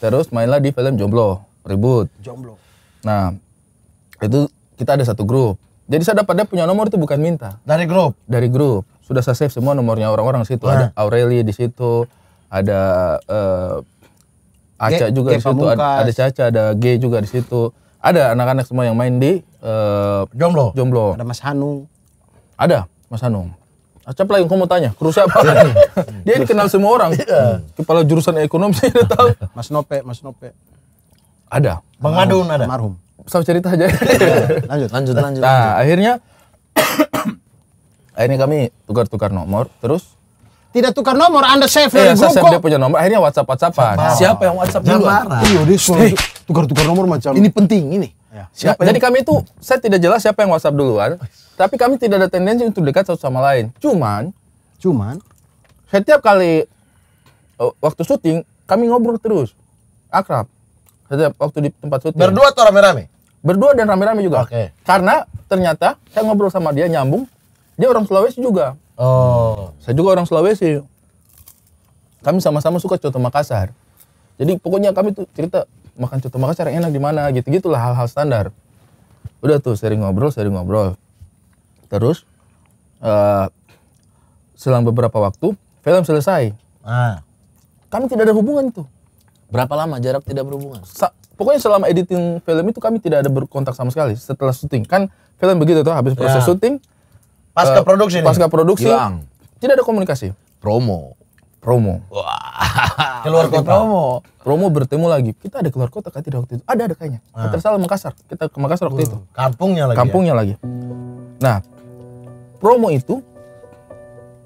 Terus mainlah di film Jomblo, ribut. Jomblo. Nah, itu kita ada satu grup. Jadi saya dapatnya punya nomor itu bukan minta. Dari grup. Dari grup. Sudah saya save semua nomornya orang-orang situ. Nah. Ada Aureli di situ ada uh, Aca G, juga di situ, ada, ada Caca, ada G juga di situ. Ada anak-anak semua yang main di uh, Jomblo. Jomblo. Ada Mas Hanu, Ada Mas Hanu, Acap lagi, kamu kamu tanya, kru siapa? Iya. dia dikenal semua orang. Iya. Kepala jurusan ekonomi saya udah tahu. Mas Nope, Mas Nope. Ada. Bang Adun ada. Marhum. Sama cerita aja. Iya, lanjut, lanjut, lanjut. Nah, lanjut. akhirnya ini kami tukar-tukar nomor, terus tidak tukar nomor, Anda save dari eh, iya, grup save dia punya nomor, akhirnya WhatsApp WhatsAppan. Siapa, yang WhatsApp dulu? Iya, dia suruh tukar-tukar nomor macam. Ini penting ini. Ya. Nah, siapa Jadi kami itu, saya tidak jelas siapa yang WhatsApp duluan, tapi kami tidak ada tendensi untuk dekat satu sama lain. Cuman, cuman, setiap kali eh, waktu syuting, kami ngobrol terus, akrab. Setiap waktu di tempat syuting. Berdua atau rame-rame? Berdua dan rame-rame juga. Oke. Karena ternyata saya ngobrol sama dia nyambung, dia orang Sulawesi juga. Oh, saya juga orang Sulawesi. Kami sama-sama suka coto Makassar. Jadi pokoknya kami tuh cerita makan coto Makassar yang enak di mana, gitu-gitulah hal-hal standar. Udah tuh sering ngobrol, sering ngobrol. Terus uh, selang beberapa waktu film selesai. Ah. Kami tidak ada hubungan tuh. Berapa lama jarak tidak berhubungan? Sa pokoknya selama editing film itu kami tidak ada berkontak sama sekali setelah syuting. Kan film begitu tuh habis proses ya. syuting pasca uh, produksi nih. Pasca produksi hilang. Tidak ada komunikasi. Promo. Promo. Keluar kota. Promo. Promo bertemu lagi. Kita ada keluar kota kan tidak waktu itu? Ada ada kayaknya. Nah. Tersalah Makassar. Kita ke Makassar waktu uh, itu. Hmm. Kampungnya lagi. Ya? Kampungnya ya? lagi. Nah, promo itu eh,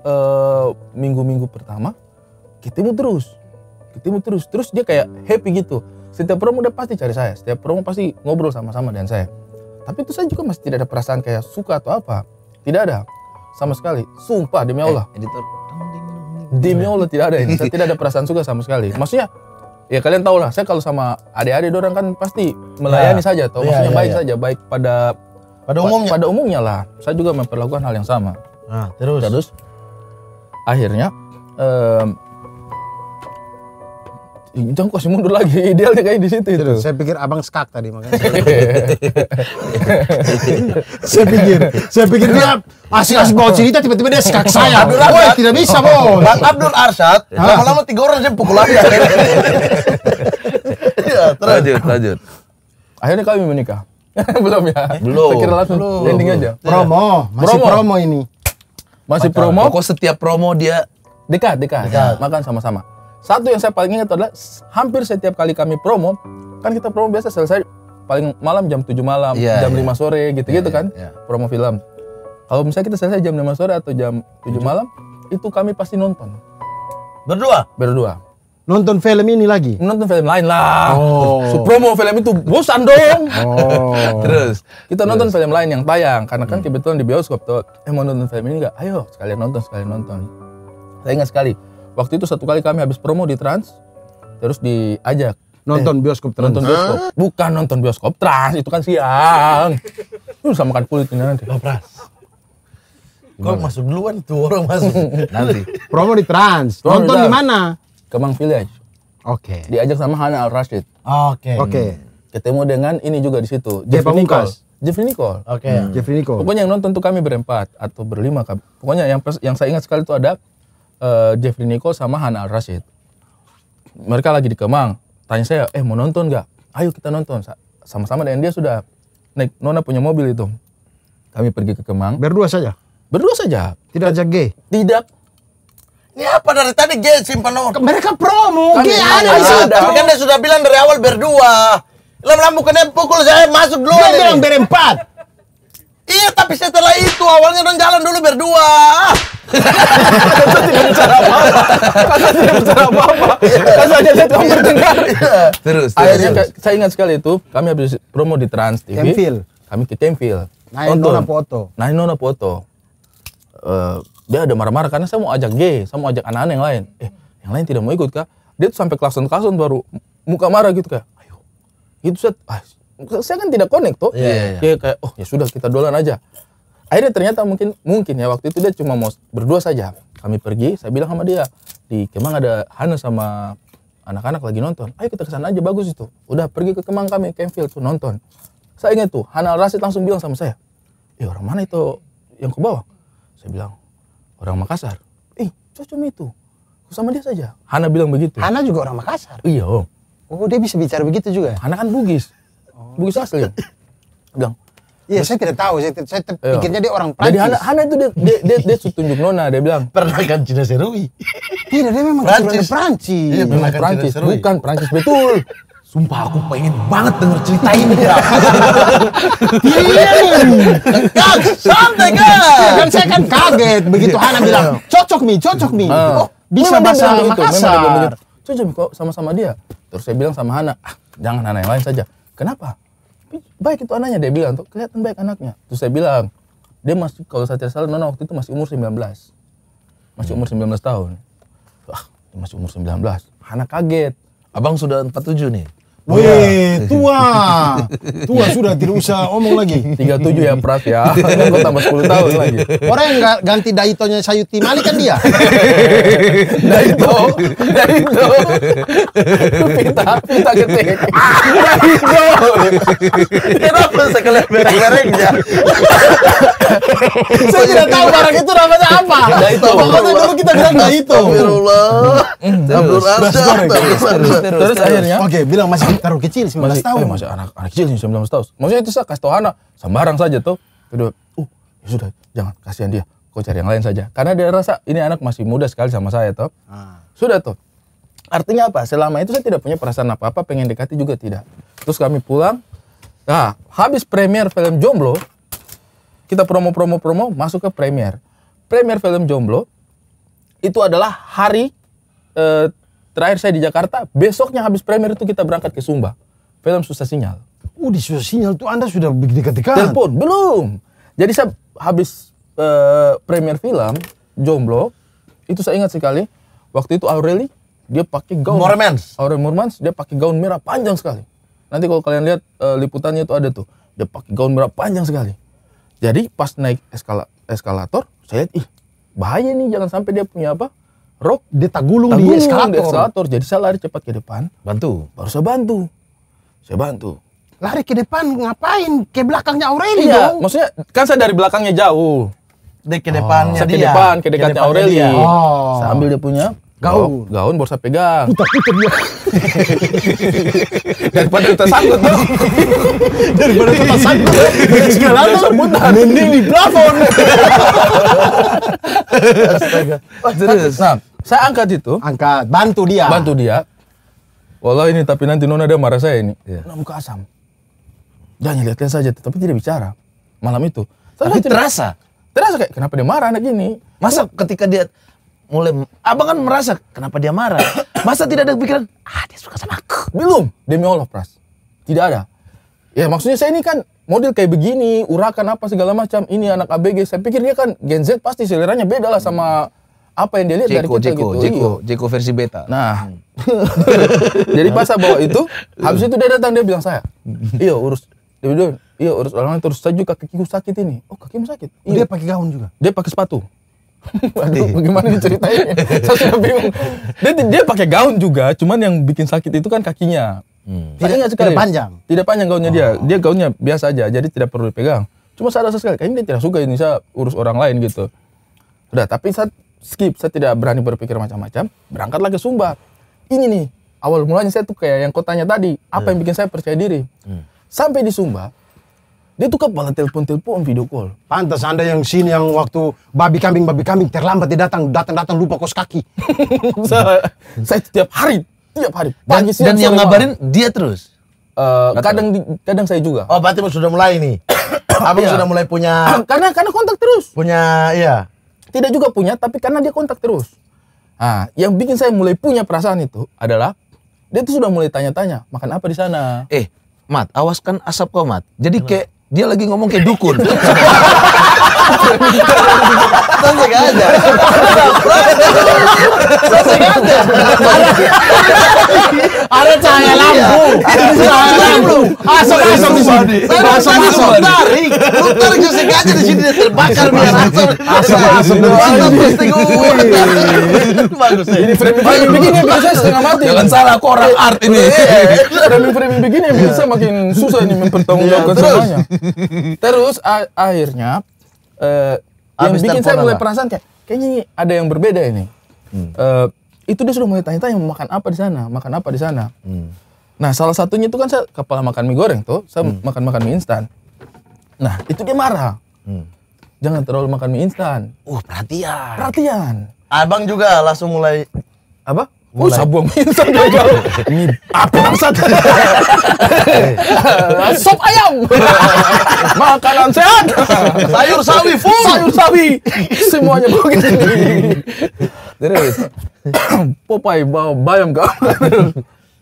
minggu-minggu uh, minggu -minggu pertama ketemu terus. Ketemu terus. Terus dia kayak happy gitu. Setiap promo udah pasti cari saya. Setiap promo pasti ngobrol sama-sama dengan saya. Tapi itu saya juga masih tidak ada perasaan kayak suka atau apa tidak ada. Sama sekali. Sumpah demi eh, Allah. Eh, editor, demi Allah tidak ada Saya tidak ada perasaan suka sama sekali. Maksudnya ya kalian tahu lah saya kalau sama adik-adik orang kan pasti ya. melayani ya. saja atau ya, maksudnya ya, baik ya. saja baik pada pada umumnya pada umumnya lah saya juga memperlakukan hal yang sama nah, terus terus akhirnya um, Jangan kasih mundur lagi. Idealnya kayak di situ itu. Saya pikir abang skak tadi makanya. saya pikir, saya pikir dia asik-asik bawa cerita tiba-tiba dia skak saya. Woi, tidak bisa, Bos. Bang Abdul Arsyad, lama-lama tiga orang saya pukul aja. ya, Lanjut, lanjut. Akhirnya kami menikah. belum ya? Belum. Saya kira langsung belum. ending aja. Promo, masih promo, promo ini. Masih promo. Kok setiap promo dia dekat, dekat. dekat. Makan sama-sama. Satu yang saya paling ingat adalah hampir setiap kali kami promo, kan kita promo biasa selesai paling malam jam 7 malam, yeah, jam yeah. 5 sore gitu-gitu yeah, kan yeah, iya. promo film. Kalau misalnya kita selesai jam 5 sore atau jam 7 malam, itu kami pasti nonton. Berdua? Berdua. Nonton film ini lagi? Nonton film lain lah. Oh. promo film itu bosan dong. Oh. Terus kita Terus. nonton film lain yang tayang karena kan hmm. kebetulan di bioskop tuh. Eh mau nonton film ini enggak? Ayo sekalian nonton, sekalian nonton. Saya ingat sekali waktu itu satu kali kami habis promo di Trans terus diajak nonton eh, bioskop Trans. Nonton bioskop. Hah? Bukan nonton bioskop Trans, itu kan siang. Lu kan kulitnya nanti. Oh, Trans. Pras. Kok masuk duluan tuh orang masuk. nanti. Promo di Trans. Promo nonton di mana? Kemang Village. Oke. Okay. Diajak sama Hana Al Rashid. Oke. Okay. Oke. Okay. Ketemu dengan ini juga di situ. Jeff Nicole. Jeffrey Nicole. Oke. Okay. Hmm. Jeffrey Nicole. Pokoknya yang nonton tuh kami berempat atau berlima. Pokoknya yang yang saya ingat sekali itu ada uh, eh, Jeffrey Nico sama Hana Al Rashid. Mereka lagi di Kemang. Tanya saya, eh mau nonton gak? Ayo kita nonton. Sama-sama dengan dia sudah naik Nona punya mobil itu. Kami pergi ke Kemang. Berdua saja. Berdua saja. Tidak ajak gay. Tidak. Ini ya, apa dari tadi gay simpan Mereka promo. Kami gay ada di situ. Kan dia sudah bilang dari awal berdua. Lama-lama bukannya pukul saya masuk dulu. Dia bilang berempat. Iya, tapi setelah itu awalnya dong jalan dulu berdua. tidak bicara apa tidak bicara apa-apa. Kata saja Terus, Akhirnya saya ingat sekali itu, kami habis promo di Trans TV. Tempil. Kami ke Nah, Naik Nona Foto. Naik Nona Foto. Uh, dia ada marah-marah karena saya mau ajak G, saya mau ajak anak-anak yang lain. Eh, yang lain tidak mau ikut kak. Dia tuh sampai kelasan-kelasan baru muka marah gitu kak. Ayo, itu set. Ah, saya kan tidak connect tuh. Yeah, yeah, iya. kayak oh ya sudah kita dolan aja. Akhirnya ternyata mungkin mungkin ya waktu itu dia cuma mau berdua saja. Kami pergi, saya bilang sama dia di Kemang ada Hana sama anak-anak lagi nonton. Ayo kita kesana aja bagus itu. Udah pergi ke Kemang kami Kemfield tuh nonton. Saya ingat tuh Hana Rasid langsung bilang sama saya, "Eh, orang mana itu yang ke bawah?" Saya bilang, "Orang Makassar." "Ih, eh, cocok itu." Sama dia saja. Hana bilang begitu. Hana juga orang Makassar. Iya, Om. Oh, dia bisa bicara begitu juga. Ya? Hana kan Bugis. Bugis asli. Ya? Bilang, Iya, saya tidak tahu. Saya, saya iya. pikirnya dia orang Prancis. Jadi Hana, itu dia dia dia, dia tunjuk Nona, dia bilang, "Pernah kan Cina Serui?" Tidak, dia memang Prancis. Prancis. Iya, memang Prancis, Prancis. bukan Prancis betul. Sumpah aku pengen banget denger cerita ini. Ya. Iya. iya, iya. Kak, santai kan. Kan saya kan kaget begitu Hana iya. bilang, "Cocok mi, cocok mi." Ah. Oh, bisa bahasa Makassar. Cocok kok sama-sama dia. Terus saya bilang sama Hana, "Ah, jangan Hana yang lain saja." Kenapa? baik itu anaknya dia bilang tuh kelihatan baik anaknya terus saya bilang dia masih kalau saya tidak salah Nona waktu itu masih umur 19 masih umur 19 tahun wah masih umur 19 anak kaget abang sudah 47 nih Weh, tua. Tua sudah tidak usah omong lagi. 37 ya Pras ya. Kan gue tambah 10 tahun lagi. Orang yang ganti Daitonya Sayuti Mali kan dia. Daito, Daito. Pita, pita ketik. Daito. Kenapa sekalian bereng-bereng ya? Saya tidak tahu barang itu namanya apa. Daito. Pokoknya dulu kita bilang Daito. Astagfirullah. Abdul Arsyad. Terus akhirnya. Oke, bilang masih Taruh kecil 19 masih, tahun. Eh, masih anak anak kecil 19 tahun. Maksudnya itu sah, kasih tau anak sembarang saja tuh. Kedua, uh, ya sudah, jangan kasihan dia. Kau cari yang lain saja. Karena dia rasa ini anak masih muda sekali sama saya tuh. Ah. Sudah tuh. Artinya apa? Selama itu saya tidak punya perasaan apa-apa, pengen dekati juga tidak. Terus kami pulang. Nah, habis premier film Jomblo, kita promo-promo-promo masuk ke premier. Premier film Jomblo itu adalah hari eh, Terakhir saya di Jakarta, besoknya habis premier itu kita berangkat ke Sumba. Film Susah Sinyal. Oh, di Susah Sinyal tuh Anda sudah dekat-dekat. Telepon, belum. Jadi saya habis uh, eh, premier film Jomblo, itu saya ingat sekali. Waktu itu Aureli dia pakai gaun. Mormans. Aureli Mormans dia pakai gaun merah panjang sekali. Nanti kalau kalian lihat uh, liputannya itu ada tuh. Dia pakai gaun merah panjang sekali. Jadi pas naik eskala, eskalator, saya lihat ih bahaya nih jangan sampai dia punya apa Rok ditagulung, Tagulung di eskalator. di eskalator. Jadi saya lari cepat ke depan. Bantu. Baru saya bantu. Saya bantu. Lari ke depan ngapain? Ke belakangnya Aureli iya, dong. Maksudnya kan saya dari belakangnya jauh. Dek ke depannya oh, dia. Ke depan, ke dekatnya Aureli. Oh. Saya ambil dia punya Gaun. Gaun baru saya pegang. Putar-putar dia. Daripada kita sanggup dong. Daripada kita sangkut. lama putar. Mending di plafon. Astaga. Serius. Nah, saya angkat itu. Angkat. Bantu dia. Bantu dia. Walau ini tapi nanti Nona dia marah saya ini. Yeah. Nona muka asam. Jangan lihat-lihat saja, tapi tidak bicara. Malam itu. Tapi terasa. Terasa kayak kenapa dia marah anak gini? Masa ketika dia mulai abang kan merasa kenapa dia marah masa tidak ada pikiran ah dia suka sama aku belum demi Allah pras tidak ada ya maksudnya saya ini kan model kayak begini urakan apa segala macam ini anak ABG saya pikir dia kan Gen Z pasti seleranya beda lah sama apa yang dia lihat Jeko, dari kita Jeko, gitu Jeko, iya. Jeko versi beta nah hmm. jadi pas saya bawa itu habis itu dia datang dia bilang saya hmm. iya urus dia bilang iya urus orang terus saya juga kakiku sakit ini oh kakimu sakit oh, iya. dia pakai gaun juga dia pakai sepatu Aduh, iya. bagaimana diceritain? Saya sudah bingung. Dia, dia pakai gaun juga, cuman yang bikin sakit itu kan kakinya. Hmm. Tidak, tidak sekali. Tidak panjang. Tidak panjang gaunnya oh. dia. Dia gaunnya biasa aja, jadi tidak perlu dipegang. Cuma saya rasa sekali, kayaknya dia tidak suka ini saya urus orang lain gitu. Udah, tapi saya skip, saya tidak berani berpikir macam-macam. Berangkatlah ke Sumba. Ini nih, awal mulanya saya tuh kayak yang kotanya tadi. Apa hmm. yang bikin saya percaya diri? Hmm. Sampai di Sumba, dia tuh kepala telepon-telepon video call. Pantas Anda yang sini yang waktu babi kambing babi kambing terlambat dia datang, datang-datang lupa kos kaki. saya, setiap hari, tiap hari. Pagi, dan, dan yang ngabarin malam. dia terus. Uh, kadang di, kadang saya juga. Oh, berarti sudah mulai nih. Abang iya. sudah mulai punya karena karena kontak terus. Punya iya. Tidak juga punya, tapi karena dia kontak terus. ah yang bikin saya mulai punya perasaan itu adalah dia tuh sudah mulai tanya-tanya, makan apa di sana? Eh, Mat, awaskan asap kau, Mat. Jadi Kenapa? kayak dia lagi ngomong kayak dukun. Saya nggak iya. cahaya lampu. lampu. Asap asap di sini. Asap asap. Tarik. Lu tarik di sini terbakar biar asap. Asap asap. Ini framing begini biasanya setengah mati. Jangan salah, aku orang art ini. Framing framing begini biasa makin susah ini mempertanggungjawabkan iya, semuanya. Terus akhirnya uh, yang bikin saya mulai perasaan kayak kayaknya ada yang berbeda ini. Hmm. Uh, itu dia sudah mulai tanya-tanya makan apa di sana, makan apa di sana. Hmm. Nah, salah satunya itu kan saya kepala makan mie goreng tuh, saya hmm. makan makan mie instan. Nah, itu dia marah. Hmm. Jangan terlalu makan mie instan. Uh, perhatian. Perhatian. Abang juga langsung mulai apa? Oh, saya buang minta jauh-jauh. Ini apa maksud? Sop ayam. Makanan sehat. Sayur sawi full. Sayur sawi. Semuanya begini. Terus Popeye bawa bayam ke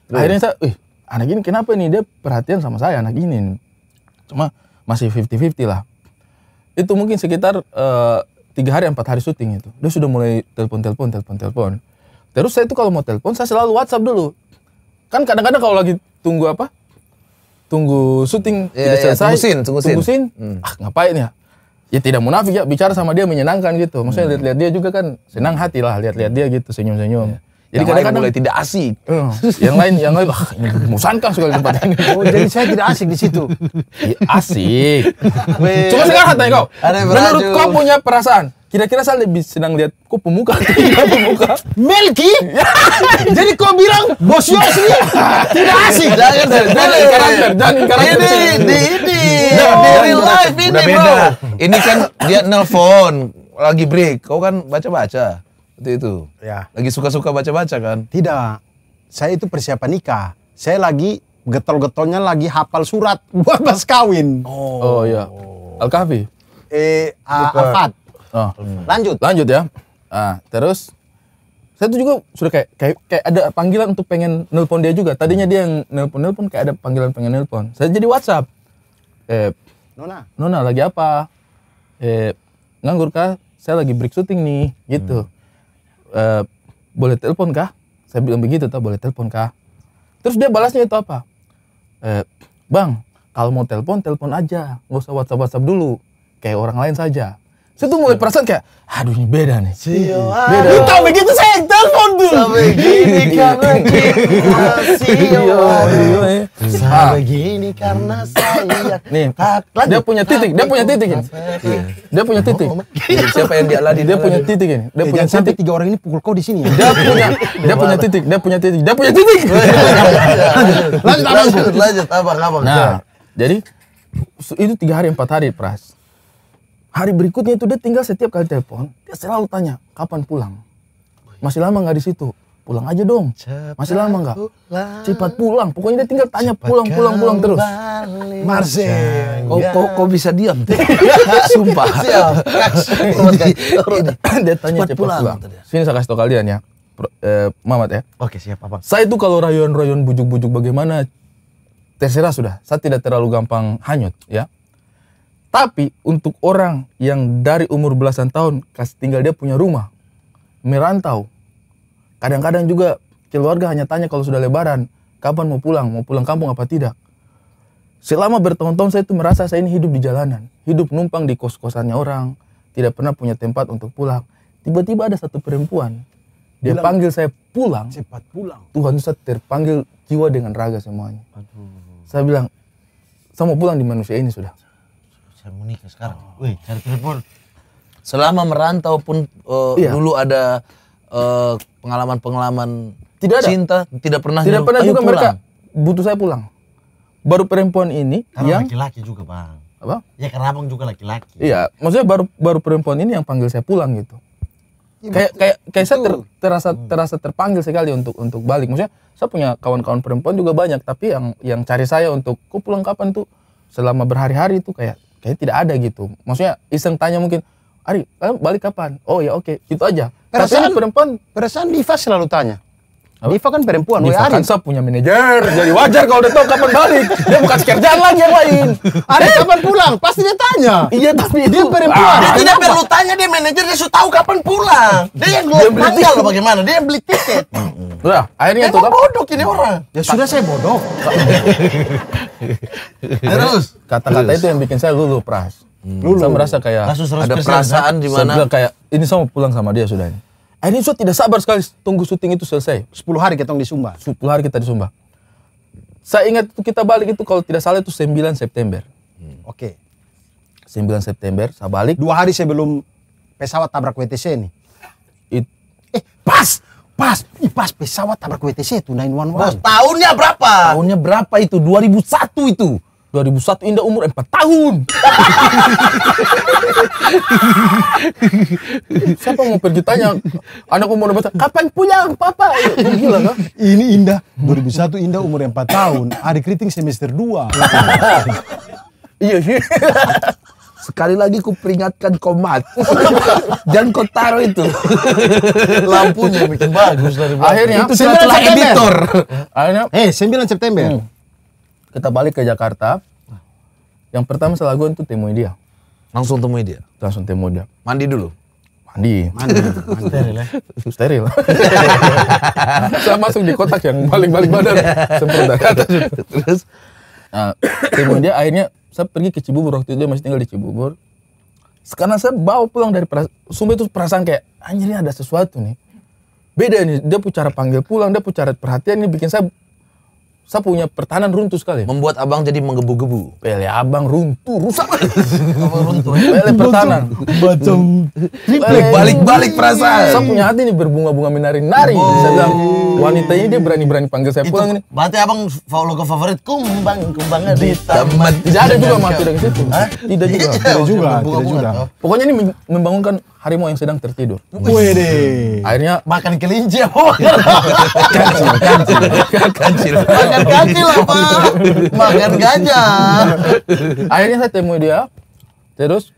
Akhirnya saya, eh, anak ini kenapa nih? Dia perhatian sama saya anak ini. Cuma masih 50-50 lah. Itu mungkin sekitar eh, tiga hari empat hari syuting itu. Dia sudah mulai telepon telepon telepon telepon Terus saya itu kalau mau telepon saya selalu WhatsApp dulu. Kan kadang-kadang kalau lagi tunggu apa? Tunggu syuting yeah, tidak yeah, iya, Tunggu tunggu Tunggu sin. Hmm. Ah, ngapain ya? Ya tidak munafik ya bicara sama dia menyenangkan gitu. Maksudnya hmm. lihat-lihat dia juga kan senang hati lah lihat-lihat dia gitu senyum-senyum. Yeah. Jadi kadang-kadang mulai tidak asik. Uh, yang lain yang lain ah, ini suka di tempat ini. Oh, jadi saya tidak asik di situ. Ya, asik. Coba sekarang tanya kau. Menurut kau punya perasaan Kira-kira saya lebih senang lihat kok pemuka tidak pemuka. Melki? Jadi kau bilang bos Yos ini tidak asik. Jangan jangan karakter, jangan karakter. Ini di ini di real life ini bro. Ini kan dia nelfon lagi break. Kau kan baca-baca itu itu. Ya. Lagi suka-suka baca-baca kan? Tidak. Saya itu persiapan nikah. Saya lagi getol-getolnya lagi hafal surat buat mas kawin. Oh, oh iya. Al-Kahfi? Eh, Al-Fat. Oh. Lanjut. Lanjut ya. Nah, terus saya tuh juga sudah kayak, kayak kayak ada panggilan untuk pengen nelpon dia juga. Tadinya dia yang nelpon nelpon kayak ada panggilan pengen nelpon. Saya jadi WhatsApp. Eh, Nona. Nona lagi apa? Eh, nganggur kah? Saya lagi break syuting nih, gitu. Hmm. Eh, boleh telepon kah? Saya bilang begitu tuh, boleh telepon kah? Terus dia balasnya itu apa? Eh, bang, kalau mau telepon telepon aja, nggak usah WhatsApp WhatsApp dulu, kayak orang lain saja. Saya tuh mulai perasaan kayak, aduh ini beda nih. Cio, beda. Lu tau begitu saya yang telepon tuh. Sampai gini karena kita iya, Cio. Iya, iya. Sampai ah. karena saya. Nih, lagi. dia punya titik, dia punya titik. Ini. Dia eh, punya titik. Siapa yang dia ladi? Dia punya titik ini. Dia punya titik. Sampai tiga orang ini pukul kau di sini. Ya. Dia punya, dia punya titik, dia punya titik, dia punya titik. Lanjut, lanjut, lanjut, abang, abang. Nah, jadi itu tiga hari empat hari pras hari berikutnya itu dia tinggal setiap kali telepon dia selalu tanya kapan pulang masih lama nggak di situ pulang aja dong masih lama nggak cepat pulang pokoknya dia tinggal tanya pulang pulang pulang terus Marze kok kok ko bisa diam sumpah dia tanya cepat, pulang, pulang. sini saya kasih tau kalian ya eh, Mamat ya oke siap apa saya itu kalau rayon-rayon bujuk-bujuk bagaimana terserah sudah saya tidak terlalu gampang hanyut ya tapi untuk orang yang dari umur belasan tahun kasih tinggal dia punya rumah, merantau. Kadang-kadang juga keluarga hanya tanya kalau sudah lebaran, kapan mau pulang, mau pulang kampung apa tidak. Selama bertahun-tahun saya itu merasa saya ini hidup di jalanan, hidup numpang di kos-kosannya orang, tidak pernah punya tempat untuk pulang. Tiba-tiba ada satu perempuan, dia pulang. panggil saya pulang. Cepat pulang. Tuhan Ustaz terpanggil jiwa dengan raga semuanya. Aduh. Saya bilang, saya mau pulang di manusia ini sudah saya mau nikah sekarang. Oh. Wih, cari telepon. Selama merantau pun uh, iya. dulu ada pengalaman eh, pengalaman-pengalaman tidak ada. cinta, tidak pernah Tidak pernah juga pulang. mereka butuh saya pulang. Baru perempuan ini Karena yang laki-laki juga, Bang. Apa? Ya karena abang juga laki-laki. Iya, maksudnya baru baru perempuan ini yang panggil saya pulang gitu. Iya, kayak kayak kayak saya ter, terasa hmm. terasa terpanggil sekali untuk untuk balik. Maksudnya saya punya kawan-kawan perempuan juga banyak, tapi yang yang cari saya untuk ku pulang kapan tuh selama berhari-hari itu kayak kayaknya tidak ada gitu maksudnya iseng tanya mungkin Ari balik kapan oh ya oke okay. gitu aja perasaan, tapi perempuan perasaan Diva selalu tanya Diva kan perempuan, Diva kan Arif. punya manajer, jadi wajar kalau udah tahu kapan balik. Dia bukan sekerjaan lagi yang lain. Arif kapan pulang? Pasti dia tanya. Iya, tapi dia perempuan. Ah, dia tidak perlu tanya dia manajer, dia sudah tahu kapan pulang. Dia yang beli tanggal bagaimana, dia yang beli tiket. Udah, akhirnya tuh. Kan- bodoh ini orang. Ya sudah saya bodoh. Terus kata-kata itu yang bikin saya lulu pras. Hmm. Lulu. Saya merasa kayak ada perasaan di mana kayak ini saya mau pulang sama dia sudah ini ini saya tidak sabar sekali tunggu syuting itu selesai. 10 hari kita di Sumba. 10 hari kita di Sumba. Saya ingat itu kita balik itu kalau tidak salah itu 9 September. Hmm. Oke. Okay. 9 September saya balik. Dua hari sebelum pesawat tabrak WTC ini It... Eh pas, pas, Ih, pas pesawat tabrak WTC itu 911. Bos, tahunnya berapa? Tahunnya berapa itu? 2001 itu. 2001 Indah umur 4 tahun. Siapa mau pergi tanya anak umur 4 tahun, kapan pulang papa? gila kan? Ini Indah 2001 Indah umur 4 tahun, Ada keriting semester 2. Iya sih. Sekali lagi ku peringatkan kau mat. Jangan kau taruh itu. Lampunya bikin bagus dari Akhirnya itu 9 September. Akhirnya eh 9 September. Hmm kita balik ke Jakarta yang pertama salah gue itu temui dia langsung temui dia langsung temui dia mandi dulu mandi mandi, steril ya steril saya masuk di kotak yang balik-balik badan sempurna kata terus nah, temui dia akhirnya saya pergi ke Cibubur waktu itu dia masih tinggal di Cibubur karena saya bawa pulang dari perasaan, sumpah itu perasaan kayak anjir ada sesuatu nih beda nih dia pun cara panggil pulang dia pun cara perhatian ini bikin saya saya punya pertahanan runtuh sekali. Membuat abang jadi menggebu-gebu. Pele abang runtuh, rusak. abang runtuh. Pele pertahanan. Bacem. Balik-balik perasaan. Saya punya hati ini berbunga-bunga menari-nari. Oh. Saya bilang, wanita ini dia berani-berani panggil saya Itu, pulang ini. Berarti abang follow ke favorit kumbang, kumbangnya di taman. Tidak ada juga mati dari situ. Hah? Tidak juga. Tidak iya, juga. Tidak juga. Oh. Pokoknya ini membangunkan harimau yang sedang tertidur. deh, Akhirnya makan kelinci. Oh. kancil, kancil, kancil kaki lah pak, makan gajah. Akhirnya saya temui dia, terus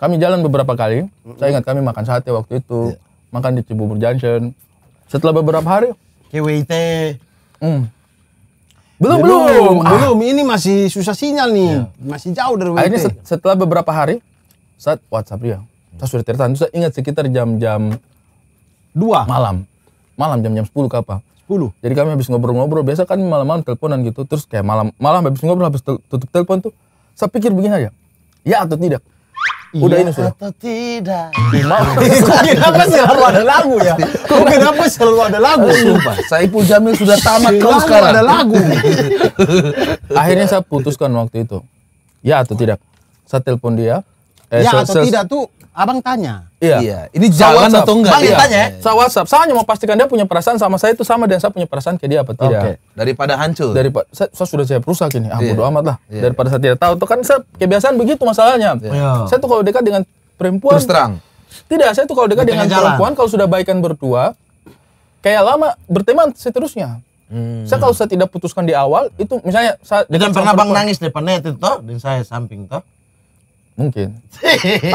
kami jalan beberapa kali. Saya ingat kami makan sate waktu itu, iya. makan di Cibubur Junction. Setelah beberapa hari, KWT. Hmm. Belum, belum, belum. Ah. Belum, ini masih susah sinyal nih. Ya. Masih jauh dari WT. Akhirnya setelah beberapa hari, saat WhatsApp dia. Ya. Saya sudah tertahan. Saya ingat sekitar jam-jam dua malam. Malam jam-jam sepuluh ke apa. 10. Jadi kami habis ngobrol-ngobrol, biasa kan malam-malam teleponan gitu, terus kayak malam malam habis ngobrol habis tel tutup telepon tuh, saya pikir begini aja. Ya atau tidak? Udah ya ini sudah. Atau tidak. Imam. kenapa selalu ada lagu ya? Kok kenapa selalu ada lagu? Sumpah, Saiful Jamil sudah tamat kau sekarang. ada lagu. Akhirnya saya putuskan waktu itu. Ya atau tidak? Saya telepon dia. Eh, ya atau tidak tuh Abang tanya. Iya. iya. Ini jangan atau enggak? Bang iya. tanya ya. Saya WhatsApp. Saya hanya mau pastikan dia punya perasaan sama saya itu sama dan saya punya perasaan ke dia apa tidak. Okay. Daripada hancur. Daripada saya, saya sudah saya rusak ini. Ah, iya. amat lah. Iya. Daripada saya tidak tahu. Itu kan saya kebiasaan begitu masalahnya. Iya. iya. Saya tuh kalau dekat dengan perempuan Terus terang. Tidak, saya tuh kalau dekat dengan jalan. perempuan kalau sudah baikan berdua kayak lama berteman seterusnya. Hmm. Saya kalau saya tidak putuskan di awal itu misalnya saya, dengan pernah Bang nangis depannya itu toh dan saya samping toh. Mungkin.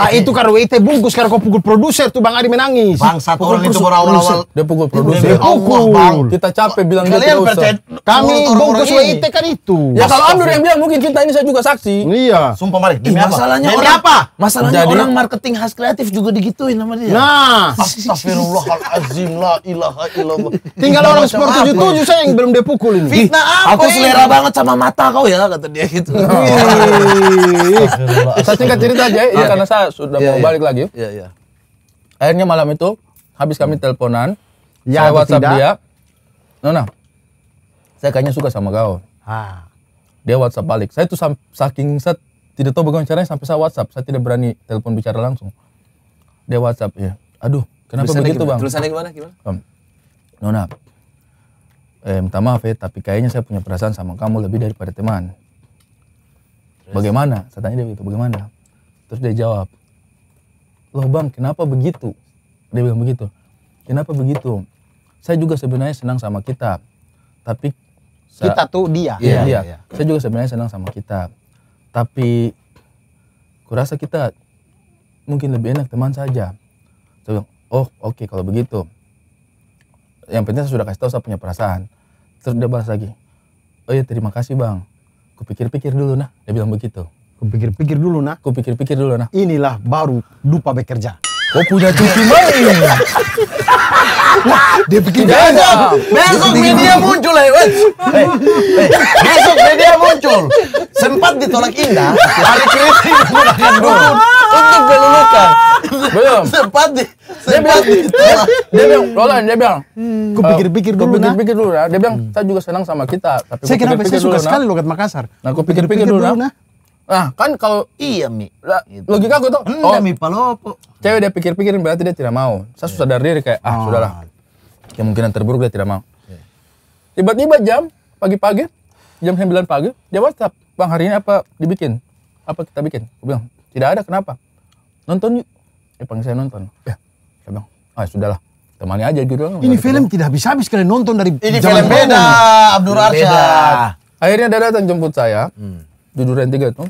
ah itu karena WIT bungkus karena kau pukul produser tuh Bang Adi menangis. satu orang itu orang awal dia pukul produser. Dia pukul. Kita capek bilang Kalian percaya kami bungkus WIT kan itu. Ya kalau Amir yang bilang mungkin kita ini saya juga saksi. Iya. Sumpah mari. Demi masalahnya apa? orang apa? Masalahnya Jadi, orang marketing khas kreatif juga digituin sama dia. Nah, astagfirullahalazim la ilaha illallah. Tinggal orang sport 77 saya yang belum dia pukul ini. Fitnah apa? Aku selera banget sama mata kau ya kata dia gitu. Oh. Astagfirullah singkat iya. cerita aja, ya, iya. karena saya sudah iya, mau balik lagi. Iya, iya. Akhirnya malam itu habis kami hmm. teleponan, ya, saya WhatsApp dia. Nona, saya kayaknya suka sama kau. Ha. Dia WhatsApp balik. Saya tuh saking set tidak tahu bagaimana caranya sampai saya WhatsApp. Saya tidak berani telepon bicara langsung. Dia WhatsApp ya. Aduh, kenapa tulisannya begitu gimana? bang? Tulisannya gimana? Gimana? Nona, eh, minta maaf ya, tapi kayaknya saya punya perasaan sama kamu lebih daripada teman. Bagaimana? Saya tanya dia begitu. Bagaimana? Terus dia jawab, loh bang kenapa begitu? Dia bilang begitu. Kenapa begitu? Saya juga sebenarnya senang sama kita. Tapi kita tuh dia. Iya iya, iya, iya. iya. Saya juga sebenarnya senang sama kita. Tapi kurasa kita mungkin lebih enak teman saja. Saya bilang, oh oke okay, kalau begitu. Yang penting saya sudah kasih tahu saya punya perasaan. Terus dia bahas lagi, oh iya terima kasih bang. Kupikir-pikir dulu nah. Dia bilang begitu. Kupikir-pikir dulu nah. Kupikir-pikir dulu nah. Inilah baru lupa bekerja. Kau punya cuci main. dia bikin besok, besok media muncul ya, besok media muncul. Sempat ditolak indah, hari kritik menggunakan dulu untuk melulukan. Belum. Sempat di, sempat dia bilang, dia bilang, Roland dia bilang, hmm. Kau eh, pikir pikir dulu, kupikir-pikir dulu, nah. dia bilang, hmm. saya juga senang sama kita, tapi saya kenapa saya suka sekali kat Makassar. Nah, pikir pikir dulu, nah. Nah kan kalau iya mi, gitu. logika aku tuh, hmm, oh mi palopo. Cewek dia pikir-pikirin berarti dia tidak mau. Saya yeah. Iya. susah diri kayak ah oh. sudahlah, kemungkinan terburuk dia tidak mau. Iya. Tiba-tiba jam pagi-pagi, jam 9 pagi, dia WhatsApp, bang hari ini apa dibikin? Apa kita bikin? Gue bilang tidak ada, kenapa? Nonton yuk. ya panggil saya nonton. Ya, ya bang, ah sudahlah temani aja gitu Ini film tidak habis-habis kalian nonton dari ini film beda Abdur Arsyad. Akhirnya dia datang jemput saya. Hmm di Duren Tiga tuh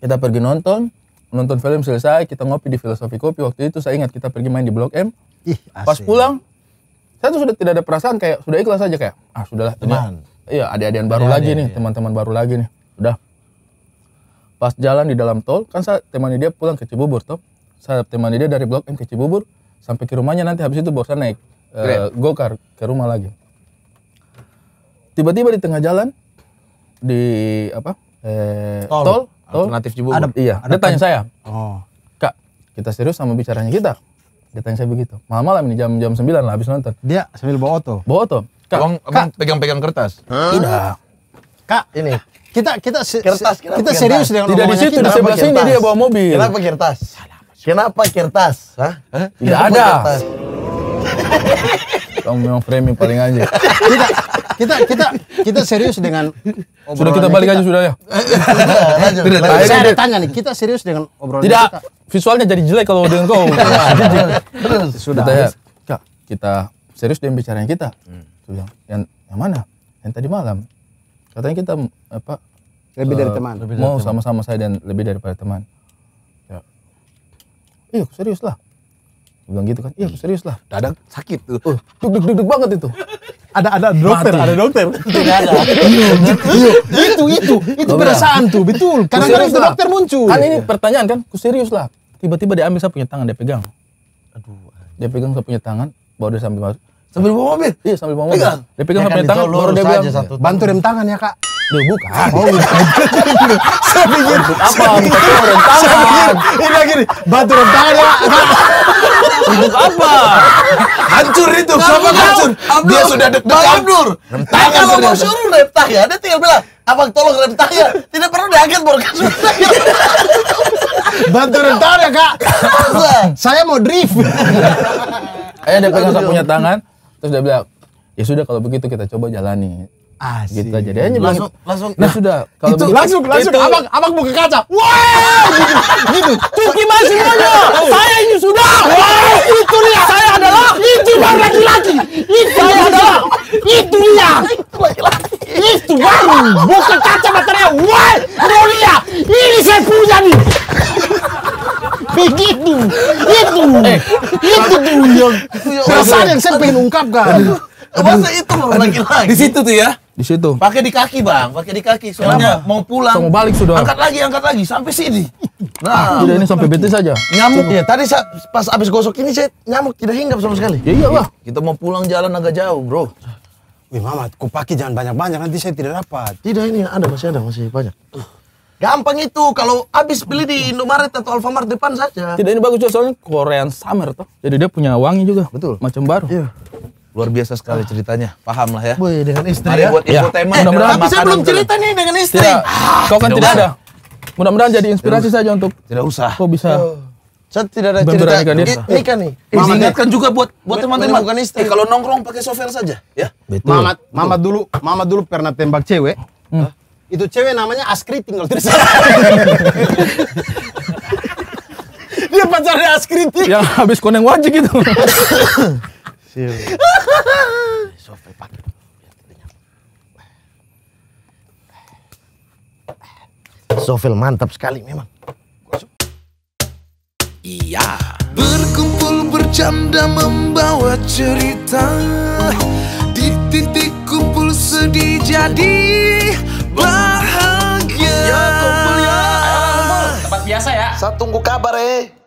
kita pergi nonton nonton film selesai kita ngopi di filosofi kopi waktu itu saya ingat kita pergi main di blok M Ih, asik. pas pulang saya tuh sudah tidak ada perasaan kayak sudah ikhlas saja kayak ah sudahlah teman iya ada yang baru lagi nih iya. teman-teman baru lagi nih udah pas jalan di dalam tol kan saya temani dia pulang ke Cibubur tuh saya temani dia dari blok M ke Cibubur sampai ke rumahnya nanti habis itu bosan naik uh, gokar ke rumah lagi tiba-tiba di tengah jalan di apa eh, tol. tol, tol alternatif Cibubur. Ada, iya. Ada dia tanya kan? saya. Oh. Kak, kita serius sama bicaranya kita. Dia tanya saya begitu. Malam-malam ini jam-jam sembilan lah habis nonton. Dia sambil bawa oto. Bawa oto. Kak, Uang, kak pegang-pegang kertas. Tidak. Kak, ini kita kita kertas, kita, kita kertas? serius dengan tidak di situ di sebelah sini dia bawa mobil. Kenapa kertas? Kenapa kertas? Hah? Tidak ada. Kamu memang framing paling aja. kita kita kita kita serius dengan Sudah kita balik aja sudah ya. tidak tidak, Saya ada tanya nih, kita serius dengan obrolan Tidak, kita. visualnya jadi jelek kalau dengan kau. Iya, sudah. Kita, ya, kita serius dengan bicaranya kita. Hmm. yang, yang mana? Yang tadi malam. Katanya kita apa? Lebih dari eh, teman. Lebih dari mau sama-sama saya dan lebih daripada teman. Ya. Iya, serius lah bilang gitu kan iya serius lah dadang sakit tuh oh, duk duk banget itu ada ada dokter Mati. ada dokter tidak ada iya, gitu, gitu. Iya. itu itu itu perasaan tuh betul karena kadang itu dokter muncul kan ini pertanyaan kan ku serius lah tiba-tiba dia ambil saya punya tangan dia pegang aduh dia pegang saya punya tangan bawa dia sambil masuk sambil bawa mobil iya sambil bawa mobil dia pegang saya punya kan tangan baru dia bilang iya. bantu rem tangan ya kak Duh, bukan. Oh, bukan. saya pikir. Apa? Bentuk rentangan. Saya pikir, ini lagi nih, batu rentangan ya. apa? Hancur itu, siapa hancur. Dia sudah deg-degan. Abdur, rentangan. Kalau mau suruh ya, dia tinggal bilang, abang tolong ya, Tidak perlu diangkat, bro. Bantu rentar ya kak Saya mau drift Ayo, dia pegang punya tangan Terus dia bilang Ya sudah kalau begitu kita coba jalani Asik. Gitu aja. Dia langsung Langsung, langsung. Nah, sudah. Kalau itu, begitu, langsung, langsung. Itu. Abang, abang buka kaca. Wah, gitu. gitu. Cuki masih aja iya. Saya ini sudah. Wah, itu dia. Saya adalah. Itu baru laki-laki. Itu saya adalah. Itu dia. Itu baru. Buka kaca matanya. Wah, Nolia. Ini saya punya nih. Begitu. Itu. Eh, itu tuh yang. perasaan yang saya pengen ungkapkan. Masa itu loh lagi-lagi. Di situ tuh ya. Di situ. Pakai di kaki, Bang. Pakai di kaki. Soalnya Kenapa? mau pulang. Sama mau balik sudah. Angkat lagi, angkat lagi sampai sini. Nah, tidak ah, ini sampai bete saja. Nyamuk ya. Tadi saya pas habis gosok ini saya nyamuk tidak hinggap sama sekali. Ya iya, Bang. Kita mau pulang jalan agak jauh, Bro. Wih, Mama, kupaki jangan banyak-banyak nanti saya tidak dapat. Tidak, ini ada masih ada, masih banyak. Gampang itu kalau habis beli di Indomaret atau Alfamart depan saja. Tidak ini bagus juga soalnya Korean Summer toh Jadi dia punya wangi juga. Betul. Macam baru. Iya. Luar biasa sekali ceritanya, paham lah ya. Boy, dengan istri Mari ya. buat iya. infotainment ya. eh, mudahan Tapi saya belum cerita nih dengan istri. ah, kau kan tidak, ada. Mudah-mudahan jadi inspirasi tidak saja untuk. Tidak usah. Kau bisa. Oh. Saya tidak ada cerita nikah kan nih. nih. Mama ingatkan juga buat buat teman-teman bukan istri. Eh, kalau nongkrong pakai software saja, ya. Betul. Mama, mama dulu, mama dulu pernah tembak cewek. Hmm. Itu cewek namanya Askri kalau tidak salah. Dia pacarnya Askriting. Yang habis koneng wajib gitu. Sofil mantap sekali memang. Iya. Berkumpul bercanda membawa cerita di titik kumpul sedih jadi bahagia. Ya kumpul ya. Tempat biasa ya. Saya tunggu kabar eh.